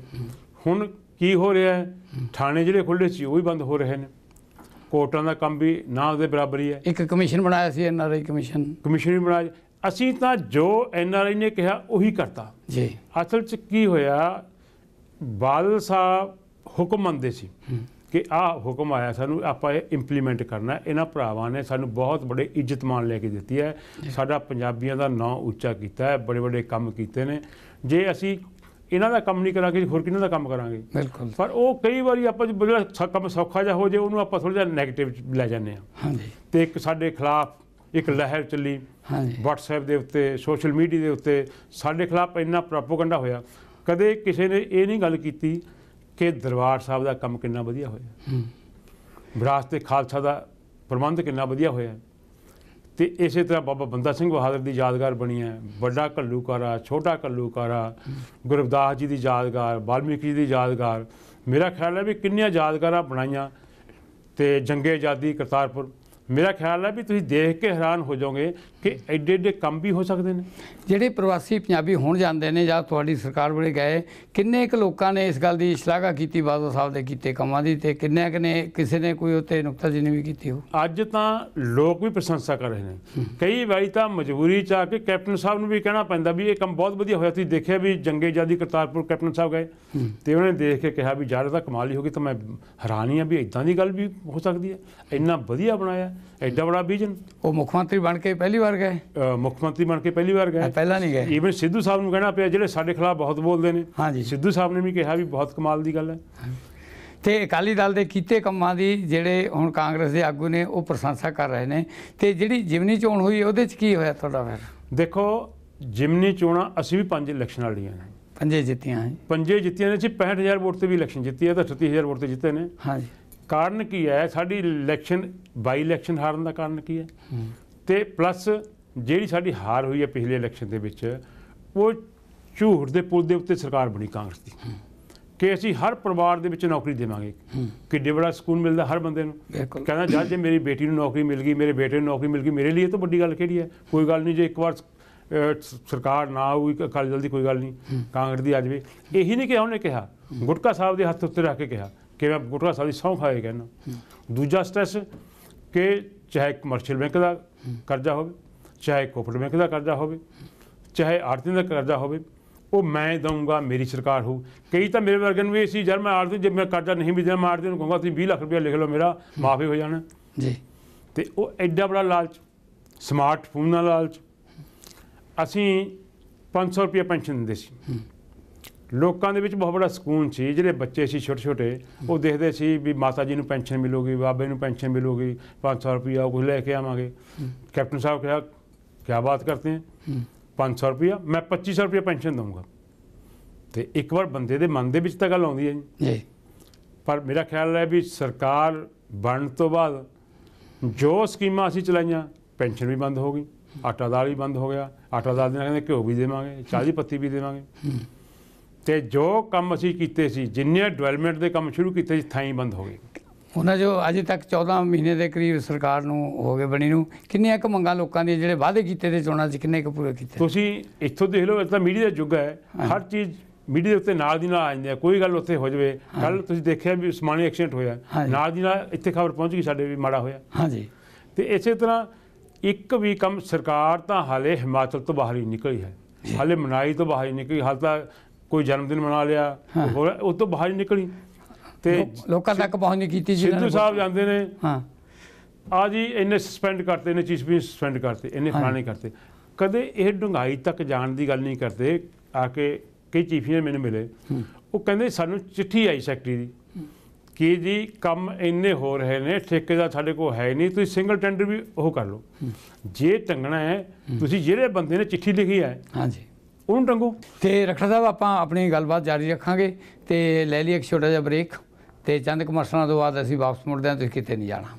ਹੁਣ ਕੀ ਹੋ ਰਿਹਾ ਹੈ ਥਾਣੇ ਜਿਹੜੇ ਖੁੱਲੇ ਸੀ ਉਹ ਵੀ ਬੰਦ ਹੋ ਰਹੇ ਨੇ ਕੋਰਟਾਂ ਦਾ ਕੰਮ ਵੀ ਨਾ ਉਹਦੇ ਬਰਾਬਰ ਹੀ ਹੈ ਇੱਕ ਕਮਿਸ਼ਨ ਬਣਾਇਆ ਸੀ N R I commission commission ਵੀ ਬਣਾਇਆ ਅਸੀਂ ਤਾਂ ਜੋ ਐਨ ਆਰ ਆਈ ਨੇ ਕਿਹਾ ਉਹੀ ਕਰਤਾ ਜੀ ਅਸਲ 'ਚ ਕੀ ਹੋਇਆ ਬਾਦਲ ਸਾਹਿਬ ਹੁਕਮ ਮੰਨਦੇ ਸੀ ਕਿ ਆਹ ਹੁਕਮ ਆਇਆ ਸਾਨੂੰ ਆਪਾਂ ਇਹ ਇੰਪਲੀਮੈਂਟ ਕਰਨਾ ਇਹਨਾਂ ਭਰਾਵਾਂ ਨੇ ਸਾਨੂੰ ਬਹੁਤ ਬੜੇ ਇੱਜ਼ਤ ਮਾਨ ਲੈ ਕੇ ਦਿੱਤੀ ਹੈ ਸਾਡਾ ਪੰਜਾਬੀਆਂ ਦਾ ਨਾਂ ਉੱਚਾ ਕੀਤਾ ਹੈ ਬੜੇ ਬੜੇ ਕੰਮ ਕੀਤੇ ਨੇ ਜੇ ਅਸੀਂ ਇਹਨਾਂ ਦਾ ਕੰਮ ਨਹੀਂ ਕਰਾਂਗੇ ਹੋਰ ਕਿਹਨਾਂ ਦਾ ਕੰਮ ਕਰਾਂਗੇ ਬਿਲਕੁਲ ਪਰ ਉਹ ਕਈ ਵਾਰੀ ਆਪਾਂ ਜਿਹੜਾ ਕੰਮ ਸੌਖਾ ਜਾ ਹੋ ਜੇ ਉਹਨੂੰ ਆਪਾਂ ਥੋੜਾ ਜਿਹਾ 네ਗੇਟਿਵ ਲੈ ਜਾਂਦੇ ਆ ਹਾਂਜੀ ਤੇ ਇੱਕ ਸਾਡੇ ਖਿਲਾਫ ਇੱਕ ਲਹਿਰ ਚੱਲੀ ਹਾਂਜੀ WhatsApp ਦੇ ਉੱਤੇ ਸੋਸ਼ਲ ਮੀਡੀਆ ਦੇ ਉੱਤੇ ਸਾਡੇ ਖਿਲਾਫ ਇੰਨਾ ਪ੍ਰੋਪਗੈਂਡਾ ਹੋਇਆ ਕਦੇ ਕਿਸੇ ਨੇ ਇਹ ਨਹੀਂ ਗੱਲ ਕੀਤੀ ਕਿ ਦਰਬਾਰ ਸਾਹਿਬ ਦਾ ਕੰਮ ਕਿੰਨਾ ਵਧੀਆ ਹੋਇਆ ਵਿਰਾਸਤ ਤੇ ਖਾਲਸਾ ਦਾ ਪ੍ਰਬੰਧ ਕਿੰਨਾ ਵਧੀਆ ਹੋਇਆ ਤੇ ਇਸੇ ਤਰ੍ਹਾਂ ਬਾਬਾ ਬੰਦਾ ਸਿੰਘ ਬਹਾਦਰ ਦੀ ਯਾਦਗਾਰ ਬਣੀ ਹੈ ਵੱਡਾ ਕੱਲੂਕਾਰਾ ਛੋਟਾ ਕੱਲੂਕਾਰਾ ਗੁਰਵਦਾਸ ਜੀ ਦੀ ਯਾਦਗਾਰ ਵਾਲਮੀਕੀ ਜੀ ਦੀ ਯਾਦਗਾਰ ਮੇਰਾ ਖਿਆਲ ਹੈ ਵੀ ਕਿੰਨੀਆਂ ਯਾਦਗਾਰਾਂ ਬਣਾਈਆਂ ਤੇ ਜੰਗੇ ਆਜ਼ਾਦੀ ਕਰਤਾਰਪੁਰ ਮੇਰਾ ਖਿਆਲ ਹੈ ਵੀ ਤੁਸੀਂ ਦੇਖ ਕੇ ਹੈਰਾਨ ਹੋ ਜਾਓਗੇ ਕਿ ਐਡੇ ਐਡੇ ਕੰਮ ਵੀ ਹੋ ਸਕਦੇ ਨੇ ਜਿਹੜੇ ਪ੍ਰਵਾਸੀ ਪੰਜਾਬੀ ਹੁਣ ਜਾਂਦੇ ਨੇ ਜਾਂ ਤੁਹਾਡੀ ਸਰਕਾਰ ਬੜੇ ਗਏ ਕਿੰਨੇ ਕੁ ਲੋਕਾਂ ਨੇ ਇਸ ਗੱਲ ਦੀ ਸ਼ਲਾਘਾ ਕੀਤੀ ਬਾਦਲ ਸਾਹਿਬ ਦੇ ਕੀਤੇ ਕੰਮਾਂ ਦੀ ਤੇ ਕਿੰਨੇ ਕੁ ਨੇ ਕਿਸੇ ਨੇ ਕੋਈ ਉੱਤੇ ਨੁਕਤਾਚੀਨੀ ਵੀ ਕੀਤੀ ਹੋ ਅੱਜ ਤਾਂ ਲੋਕ ਵੀ ਪ੍ਰਸ਼ੰਸਾ ਕਰ ਰਹੇ ਨੇ ਕਈ ਵਾਰੀ ਤਾਂ ਮਜਬੂਰੀ ਚ ਆ ਕੇ ਕੈਪਟਨ ਸਾਹਿਬ ਨੂੰ ਵੀ ਕਹਿਣਾ ਪੈਂਦਾ ਵੀ ਇਹ ਕੰਮ ਬਹੁਤ ਵਧੀਆ ਹੋਇਆ ਤੁਸੀਂ ਦੇਖਿਆ ਵੀ ਜੰਗੇ ਜਾਦੀ ਕਰਤਾਰਪੁਰ ਕੈਪਟਨ ਸਾਹਿਬ ਗਏ ਤੇ ਉਹਨੇ ਦੇਖ ਕੇ ਕਿਹਾ ਵੀ ਯਾਰ ਤਾਂ ਕਮਾਲ ਹੀ ਹੋ ਗਈ ਤਾਂ ਮੈਂ ਹੈਰਾਨੀ ਆ ਵੀ ਇਦਾਂ ਦੀ ਗੱਲ ਵੀ ਹੋ ਸਕਦੀ ਹੈ ਇੰਨਾ ਵਧੀਆ ਬਣਾਇਆ ਐਡਾ ਬੜਾ ਵਿਜ਼ਨ ਉਹ ਮੁੱਖ ਮੰਤਰੀ ਬਣ ਕੇ ਪਹਿਲੀ ਵਾਰ ਗਏ ਮੁੱਖ ਮੰਤਰੀ ਬਣ ਕੇ ਪਹਿਲੀ ਵਾਰ ਗਏ ਪਹਿਲਾਂ ਨਹੀਂ ਗਏ ਈਵਨ ਸਿੱਧੂ ਸਾਹਿਬ ਨੂੰ ਕਹਿਣਾ ਪਿਆ ਜਿਹੜੇ ਸਾਡੇ ਖਿਲਾਫ ਬਹੁਤ ਬੋਲਦੇ ਨੇ ਹਾਂਜੀ ਸਿੱਧੂ ਸਾਹਿਬ ਨੇ ਵੀ ਕਿਹਾ ਵੀ ਬਹੁਤ ਕਮਾਲ ਦੀ ਗੱਲ ਹੈ ਤੇ ਅਕਾਲੀ ਦਲ ਦੇ ਕੀਤੇ ਕੰਮਾਂ ਦੀ ਜਿਹੜੇ ਹੁਣ ਕਾਂਗਰਸ ਦੇ ਆਗੂ ਨੇ ਉਹ ਪ੍ਰਸ਼ੰਸਾ ਕਰ ਰਹੇ ਨੇ ਤੇ ਜਿਹੜੀ ਜਿਮਨੀ ਚੋਣ ਹੋਈ ਉਹਦੇ 'ਚ ਕੀ ਹੋਇਆ ਤੁਹਾਡਾ ਫਿਰ ਦੇਖੋ ਜਿਮਨੀ ਚੋਣਾ ਅਸੀਂ ਵੀ ਪੰਜ ਇਲੈਕਸ਼ਨ ਲੜੀਆਂ ਨੇ ਪੰਜੇ ਜਿੱਤੀਆਂ ਪੰਜੇ ਜਿੱਤੀਆਂ ਨੇ ਚ 65000 ਵੋਟ ਤੇ ਵੀ ਇਲੈਕਸ਼ਨ ਜਿੱਤੀ ਹੈ ਤਾਂ 38000 ਵੋਟ ਤੇ ਜਿੱਤੇ ਨੇ ਹਾਂਜੀ ਕਾਰਨ ਕੀ ਹੈ ਸਾਡੀ ਇਲੈਕਸ਼ਨ ਬਾਈ ਇਲੈਕਸ਼ਨ ਹਾਰਨ ਦਾ ਕਾਰਨ ਕੀ ਹੈ ਤੇ ਪਲੱਸ ਜਿਹੜੀ ਸਾਡੀ ਹਾਰ ਹੋਈ ਹੈ ਪਿਛਲੇ ਇਲੈਕਸ਼ਨ ਦੇ ਵਿੱਚ ਉਹ ਝੂਠ ਦੇ ਪੁਲ ਦੇ ਉੱਤੇ ਸਰਕਾਰ ਬਣੀ ਕਾਂਗਰਸ ਦੀ ਕਿ ਅਸੀਂ ਹਰ ਪਰਿਵਾਰ ਦੇ ਵਿੱਚ ਨੌਕਰੀ ਦੇਵਾਂਗੇ ਕਿ ਵੱਡਾ ਸਕੂਨ ਮਿਲਦਾ ਹਰ ਬੰਦੇ ਨੂੰ ਕਹਿੰਦਾ ਜਦ ਜੇ ਮੇਰੀ ਬੇਟੀ ਨੂੰ ਨੌਕਰੀ ਮਿਲ ਗਈ ਮੇਰੇ ਬੇਟੇ ਨੂੰ ਨੌਕਰੀ ਮਿਲ ਗਈ ਮੇਰੇ ਲਈ ਤਾਂ ਵੱਡੀ ਗੱਲ ਕਿਹੜੀ ਹੈ ਕੋਈ ਗੱਲ ਨਹੀਂ ਜੇ ਇੱਕ ਵਾਰ ਸਰਕਾਰ ਨਾ ਹੋਈ ਕੱਲ ਜਲਦੀ ਕੋਈ ਗੱਲ ਨਹੀਂ ਕਾਂਗਰਸ ਦੀ ਆ ਜਵੇ ਇਹੀ ਨਹੀਂ ਕਿਹਾ ਉਹਨੇ ਕਿਹਾ ਗੁਟਕਾ ਸਾਹਿਬ ਦੇ ਹੱਥ ਉੱਤੇ ਰੱਖ ਕੇ ਕਿਹਾ ਕਿ ਮੈਂ ਗੁਟਕਾ ਸਾਹਿਬ ਦੀ ਸੌਂ ਖਾਏ ਕਹਿਣਾ ਦੂਜਾ ਸਟ੍ਰੈਸ ਕਿ ਚਾਹੇ ਕਮਰਸ਼ੀਅਲ ਬੈਂਕ ਦਾ ਕਰਜ਼ਾ ਹੋਵੇ ਚਾਹੇ ਕੋਪਰੇਟ ਬੈਂਕ ਦਾ ਕਰਜ਼ਾ ਹੋਵੇ ਚਾਹੇ ਆਰਥਿਕ ਦਾ ਕਰਜ਼ਾ ਹੋਵੇ ਉਹ ਮੈਂ ਦਊਂਗਾ ਮੇਰੀ ਸਰਕਾਰ ਹੋ ਕਈ ਤਾਂ ਮੇਰੇ ਵਰਗਨ ਵੀ ਸੀ ਜਦ ਮੈਂ ਆਰਥਿਕ ਜੇ ਮੈਂ ਕਰਜ਼ਾ ਨਹੀਂ ਵੀ ਦੇਣਾ ਮੈਂ ਆਰਥਿਕ ਨੂੰ ਕਹੂੰਗਾ ਤੁਸੀਂ 20 ਲੱਖ ਰੁਪਏ ਲਿਖ ਲਓ ਮੇਰਾ ਮਾਫੀ ਹੋ ਜਾਣਾ ਜੀ ਤੇ ਉਹ ਐਡਾ ਬੜਾ ਲਾਲਚ ਫੋਨ ਦਾ ਲਾਲਚ ਅਸੀਂ 500 ਰੁਪਏ ਪੈਨਸ਼ਨ ਦਿੰਦੇ ਸੀ ਲੋਕਾਂ ਦੇ ਵਿੱਚ ਬਹੁਤ ਬੜਾ ਸਕੂਨ ਸੀ ਜਿਹੜੇ ਬੱਚੇ ਸੀ ਛੋਟੇ ਛੋਟੇ ਉਹ ਦੇਖਦੇ ਸੀ ਵੀ ਮਾਤਾ ਜੀ ਨੂੰ ਪੈਨਸ਼ਨ ਮਿਲੂਗੀ ਬਾਬੇ ਨੂੰ ਪੈਨਸ਼ਨ ਮਿਲੂਗੀ 500 ਰੁਪਇਆ ਉਹ ਲੈ ਕੇ ਆਵਾਂਗੇ ਕੈਪਟਨ ਸਾਹਿਬ ਕਿਹਾ ਕੀ ਬਾਤ ਕਰਦੇ ਹੈ 500 ਰੁਪਇਆ ਮੈਂ 2500 ਰੁਪਇਆ ਪੈਨਸ਼ਨ ਦਊਂਗਾ ਤੇ ਇੱਕ ਵਾਰ ਬੰਦੇ ਦੇ ਮਨ ਦੇ ਵਿੱਚ ਤਾਂ ਗੱਲ ਆਉਂਦੀ ਹੈ ਜੀ ਪਰ ਮੇਰਾ ਖਿਆਲ ਹੈ ਵੀ ਸਰਕਾਰ ਬਣਨ ਤੋਂ ਬਾਅਦ ਜੋ ਸਕੀਮਾਂ ਅਸੀਂ ਚਲਾਈਆਂ ਪੈਨਸ਼ਨ ਵੀ ਬੰਦ ਹੋ ਗਈ ਆਟਾ ਦਾਲ ਵੀ ਬੰਦ ਹੋ ਗਿਆ ਆਟਾ ਦਾਲ ਦੇ ਨਾਲ ਕਹਿੰਦੇ ਘਿਓ ਵੀ ਦੇਵਾਂਗੇ ਚਾਹ ਦੀ ਪੱਤੀ ਵੀ ਦੇਵਾਂਗੇ ਤੇ ਜੋ ਕੰਮ ਅਸੀਂ ਕੀਤੇ ਸੀ ਜਿੰਨੇ ਡਿਵੈਲਪਮੈਂਟ ਦੇ ਕੰਮ ਸ਼ੁਰੂ ਕੀਤੇ ਸੀ ਥਾਈ ਬੰਦ ਹੋ ਗਏ ਉਹਨਾਂ ਜੋ ਅਜੇ ਤੱਕ 14 ਮਹੀਨੇ ਦੇ ਕਰੀਬ ਸਰਕਾਰ ਨੂੰ ਹੋ ਗਏ ਬਣੀ ਨੂੰ ਕਿੰਨੀਆਂ ਕੁ ਮੰਗਾਂ ਲੋਕਾਂ ਦੀ ਜਿਹੜੇ ਵਾਅਦੇ ਕੀਤੇ ਤੇ ਚੋਣਾਂ 'ਚ ਕਿੰਨੇ ਕੁ ਪੂਰੇ ਕੀਤੇ ਤੁਸੀਂ ਇੱਥੋਂ ਦੇਖ ਲਓ ਇਹ ਤਾਂ ਮੀਡੀਆ ਦਾ ਯੁੱਗ ਹੈ ਹਰ ਚੀਜ਼ ਮੀਡੀਆ ਦੇ ਉੱਤੇ ਨਾਲ ਦੀ ਨਾਲ ਆ ਜਾਂਦੀ ਹੈ ਕੋਈ ਗੱਲ ਉੱਥੇ ਹੋ ਜਵੇ ਕੱਲ ਤੁਸੀਂ ਦੇਖਿਆ ਵੀ ਉਸਮਾਨੀ ਐਕਸੀਡੈਂਟ ਹੋਇਆ ਨਾਲ ਦੀ ਨਾਲ ਇੱਥੇ ਖਬਰ ਪਹੁੰਚ ਗਈ ਸਾਡੇ ਵੀ ਮਾੜਾ ਹੋਇਆ ਹਾਂਜੀ ਤੇ ਇਸੇ ਤਰ੍ਹਾਂ ਇੱਕ ਵੀ ਕੰਮ ਸਰਕਾਰ ਤਾਂ ਹਾਲੇ ਹਿਮਾਚਲ ਤੋਂ ਬਾਹਰ ਹੀ ਨਿਕਲੀ ਹੈ ਹਾਲੇ ਮਨਾਈ ਤੋਂ ਬਾਹਰ ਹੀ ਨਿਕਲੀ ਹਾਲ ਤਾਂ ਕੋਈ ਜਨਮ ਦਿਨ ਮਨਾ ਲਿਆ ਹੋਰ ਉਸ ਤੋਂ ਬਾਹਰ ਨਿਕਲੀ ਤੇ ਲੋਕਾਂ ਤੱਕ ਪਹੁੰਚ ਨਹੀਂ ਕੀਤੀ ਜੀ ਸਿੱਧੂ ਸਾਹਿਬ ਜਾਂਦੇ ਨੇ ਹਾਂ ਆ ਜੀ ਇਹਨੇ ਸਸਪੈਂਡ ਕਰਤੇ ਇਹਨੇ ਚੀਜ਼ ਵੀ ਸਸਪੈਂਡ ਕਰਤੇ ਇਹਨੇ ਫਲਾਣੇ ਕਰਤੇ ਕਦੇ ਇਹ ਡੁੰਗਾਈ ਤੱਕ ਜਾਣ ਦੀ ਗੱਲ ਨਹੀਂ ਕਰਦੇ ਆ ਕੇ ਕਈ ਚੀਫੀਆਂ ਮੈਨੂੰ ਮਿਲੇ ਉਹ ਕਹਿੰਦੇ ਸਾਨੂੰ ਚਿੱਠੀ ਆਈ ਸੈਕਟਰੀ ਦੀ ਕਿ ਜੀ ਕੰਮ ਇੰਨੇ ਹੋ ਰਹੇ ਨੇ ਠੇਕੇ ਦਾ ਸਾਡੇ ਕੋਲ ਹੈ ਨਹੀਂ ਤੁਸੀਂ ਸਿੰਗਲ ਟੈਂਡਰ ਵੀ ਉਹ ਕਰ ਲਓ ਜੇ ਟੰਗਣਾ ਹੈ ਤੁਸੀਂ ਜਿਹੜੇ ਬੰਦੇ ਨੇ ਚਿੱਠੀ ਲਿਖੀ ਹੈ ਹਾਂਜੀ ਉਹਨੂੰ ਟੰਗੋ ਤੇ ਰਖੜਾ ਸਾਹਿਬ ਆਪਾਂ ਆਪਣੀ ਗੱਲਬਾਤ ਜਾਰੀ ਰੱਖਾਂਗੇ ਤੇ ਲੈ ਲਈ ਇੱਕ ਛੋਟਾ ਜਿਹਾ ਬ੍ਰੇਕ ਤੇ ਚੰਦ ਕਮਰਸ਼ਨਾਂ ਤੋਂ ਬਾਅਦ ਅਸੀਂ ਵਾਪਸ ਮੁੜਦੇ ਹਾਂ ਤੁਸੀਂ ਕਿਤੇ ਨਹੀਂ ਜਾਣਾ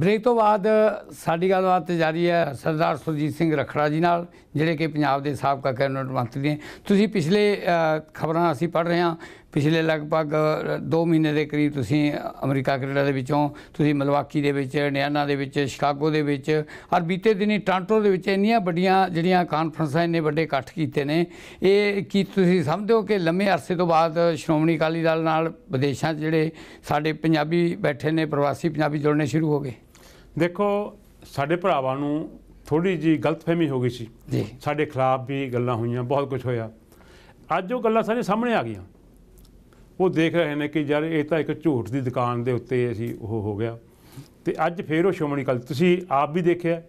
ਬ੍ਰੇਕ ਤੋਂ ਬਾਅਦ ਸਾਡੀ ਗੱਲਬਾਤ ਜਾਰੀ ਹੈ ਸਰਦਾਰ ਸੁਰਜੀਤ ਸਿੰਘ ਰਖੜਾ ਜੀ ਨਾਲ ਜਿਹੜੇ ਕਿ ਪੰਜਾਬ ਦੇ ਸਾਬਕਾ ਕੈਬਨਿਟ ਮੰਤਰੀ ਨੇ ਤੁਸੀਂ ਪਿਛਲੇ ਖਬਰਾਂ ਅਸੀਂ ਪੜ੍ਹ ਰਹੇ ਹਾਂ ਪਿਛਲੇ ਲਗਭਗ 2 ਮਹੀਨੇ ਦੇ ਕਰੀਬ ਤੁਸੀਂ ਅਮਰੀਕਾ ਕੈਨੇਡਾ ਦੇ ਵਿੱਚੋਂ ਤੁਸੀਂ ਮਲਵਾਕੀ ਦੇ ਵਿੱਚ ਨਿਆਨਾ ਦੇ ਵਿੱਚ ਸ਼ਿਕਾਗੋ ਦੇ ਵਿੱਚ ਔਰ ਬੀਤੇ ਦਿਨੀ ਟ੍ਰਾਂਟੋ ਦੇ ਵਿੱਚ ਇੰਨੀਆਂ ਵੱਡੀਆਂ ਜਿਹੜੀਆਂ ਕਾਨਫਰੰਸਾਂ ਇੰਨੇ ਵੱਡੇ ਇਕੱਠ ਕੀਤੇ ਨੇ ਇਹ ਕੀ ਤੁਸੀਂ ਸਮਝਦੇ ਹੋ ਕਿ ਲੰਮੇ ਅਰਸੇ ਤੋਂ ਬਾਅਦ ਸ਼੍ਰੋਮਣੀ ਅਕਾਲੀ ਦਲ ਨਾਲ ਵਿਦੇਸ਼ਾਂ 'ਚ ਜਿਹੜੇ ਸਾਡੇ ਪੰਜਾਬੀ ਬੈਠੇ ਨੇ ਪ੍ਰਵਾਸੀ ਪੰਜਾਬੀ ਜੁੜਨੇ ਸ਼ੁਰੂ ਹੋ ਗਏ ਦੇਖੋ ਸਾਡੇ ਭਰਾਵਾਂ ਨੂੰ ਥੋੜੀ ਜੀ ਗਲਤਫਹਿਮੀ ਹੋ ਗਈ ਸੀ ਜੀ ਸਾਡੇ ਖਿਲਾਫ ਵੀ ਗੱਲਾਂ ਹੋਈਆਂ ਬਹੁਤ ਕੁਝ ਹੋਇਆ ਅੱਜ ਉਹ ਗੱਲਾਂ ਸਾਰੇ ਸਾਹਮਣੇ ਆ ਗਈਆਂ ਉਹ ਦੇਖ ਰਹੇ ਨੇ ਕਿ ਯਾਰ ਇਹ ਤਾਂ ਇੱਕ ਝੂਠ ਦੀ ਦੁਕਾਨ ਦੇ ਉੱਤੇ ਅਸੀਂ ਉਹ ਹੋ ਗਿਆ ਤੇ ਅੱਜ ਫੇਰ ਉਹ ਸ਼ੋਮਣੀ ਕਾਲ ਤੁਸੀਂ ਆਪ ਵੀ ਦੇਖਿਆ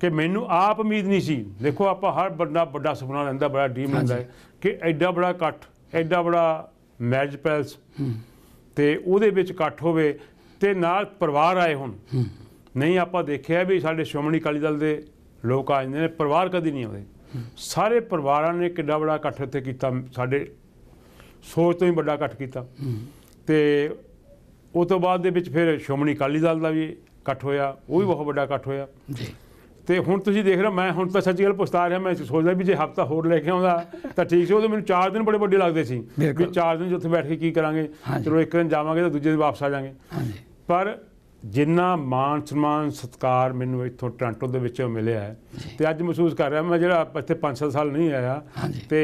ਕਿ ਮੈਨੂੰ ਆਪ ਉਮੀਦ ਨਹੀਂ ਸੀ ਦੇਖੋ ਆਪਾਂ ਹਰ ਬੰਦਾ ਵੱਡਾ ਸੁਪਨਾ ਲੈਂਦਾ ਬੜਾ ਡ੍ਰੀਮ ਲੈਂਦਾ ਹੈ ਕਿ ਐਡਾ ਬੜਾ ਇਕੱਠ ਐਡਾ ਬੜਾ ਮੈਜ ਪੈਲਸ ਤੇ ਉਹਦੇ ਵਿੱਚ ਇਕੱਠ ਹੋਵੇ ਤੇ ਨਾਲ ਪਰਿਵਾਰ ਆਏ ਹੁਣ ਨਹੀਂ ਆਪਾਂ ਦੇਖਿਆ ਵੀ ਸਾਡੇ ਸ਼ੋਮਣੀ ਕਾਲੀ ਦਲ ਦੇ ਲੋਕ ਆ ਜਾਂਦੇ ਨੇ ਪਰਿਵਾਰ ਕਦੀ ਨਹੀਂ ਆਉਂਦੇ ਸਾਰੇ ਪਰਿਵਾਰਾਂ ਨੇ ਕਿੱਡਾ ਬੜਾ ਇਕੱਠ ਇੱਥੇ ਕੀਤਾ ਸਾਡੇ ਸੋਚ ਤੋਂ ਹੀ ਵੱਡਾ ਇਕੱਠ ਕੀਤਾ ਤੇ ਉਸ ਤੋਂ ਬਾਅਦ ਦੇ ਵਿੱਚ ਫਿਰ ਸ਼ੋਮਣੀ ਕਾਲੀ ਦਲ ਦਾ ਵੀ ਇਕੱਠ ਹੋਇਆ ਉਹ ਵੀ ਬਹੁਤ ਵੱਡਾ ਇਕੱਠ ਹੋਇਆ ਜੀ ਤੇ ਹੁਣ ਤੁਸੀਂ ਦੇਖ ਰਹੇ ਮੈਂ ਹੁਣ ਤਾਂ ਸੱਚੀ ਗੱਲ ਪਛਤਾ ਰਿਹਾ ਮੈਂ ਸੋਚਦਾ ਵੀ ਜੇ ਹਫਤਾ ਹੋਰ ਲੈ ਕੇ ਆਉਂਦਾ ਤਾਂ ਠੀਕ ਸੀ ਤਾਂ ਮੈਨੂੰ 4 ਦਿਨ ਬੜੇ ਵੱਡੇ ਲੱਗਦੇ ਸੀ ਵੀ 4 ਦਿਨ ਜਿੱਥੇ ਬੈਠ ਕੇ ਕੀ ਕਰਾਂਗੇ ਚਲੋ ਇੱਕ ਦਿਨ ਜਾਵਾਂਗੇ ਤਾਂ ਦੂਜੇ ਦਿਨ ਵਾਪਸ ਆ ਜਾਾਂਗੇ ਹਾਂਜੀ ਪਰ ਜਿੰਨਾ ਮਾਨ ਸਨਮਾਨ ਸਤਕਾਰ ਮੈਨੂੰ ਇੱਥੋਂ ਟ੍ਰਾਂਟੋ ਦੇ ਵਿੱਚੋਂ ਮਿਲਿਆ ਤੇ ਅੱਜ ਮਹਿਸੂਸ ਕਰ ਰਿਹਾ ਮੈਂ ਜਿਹੜਾ ਇੱਥੇ 5-7 ਸਾਲ ਨਹੀਂ ਆਇਆ ਤੇ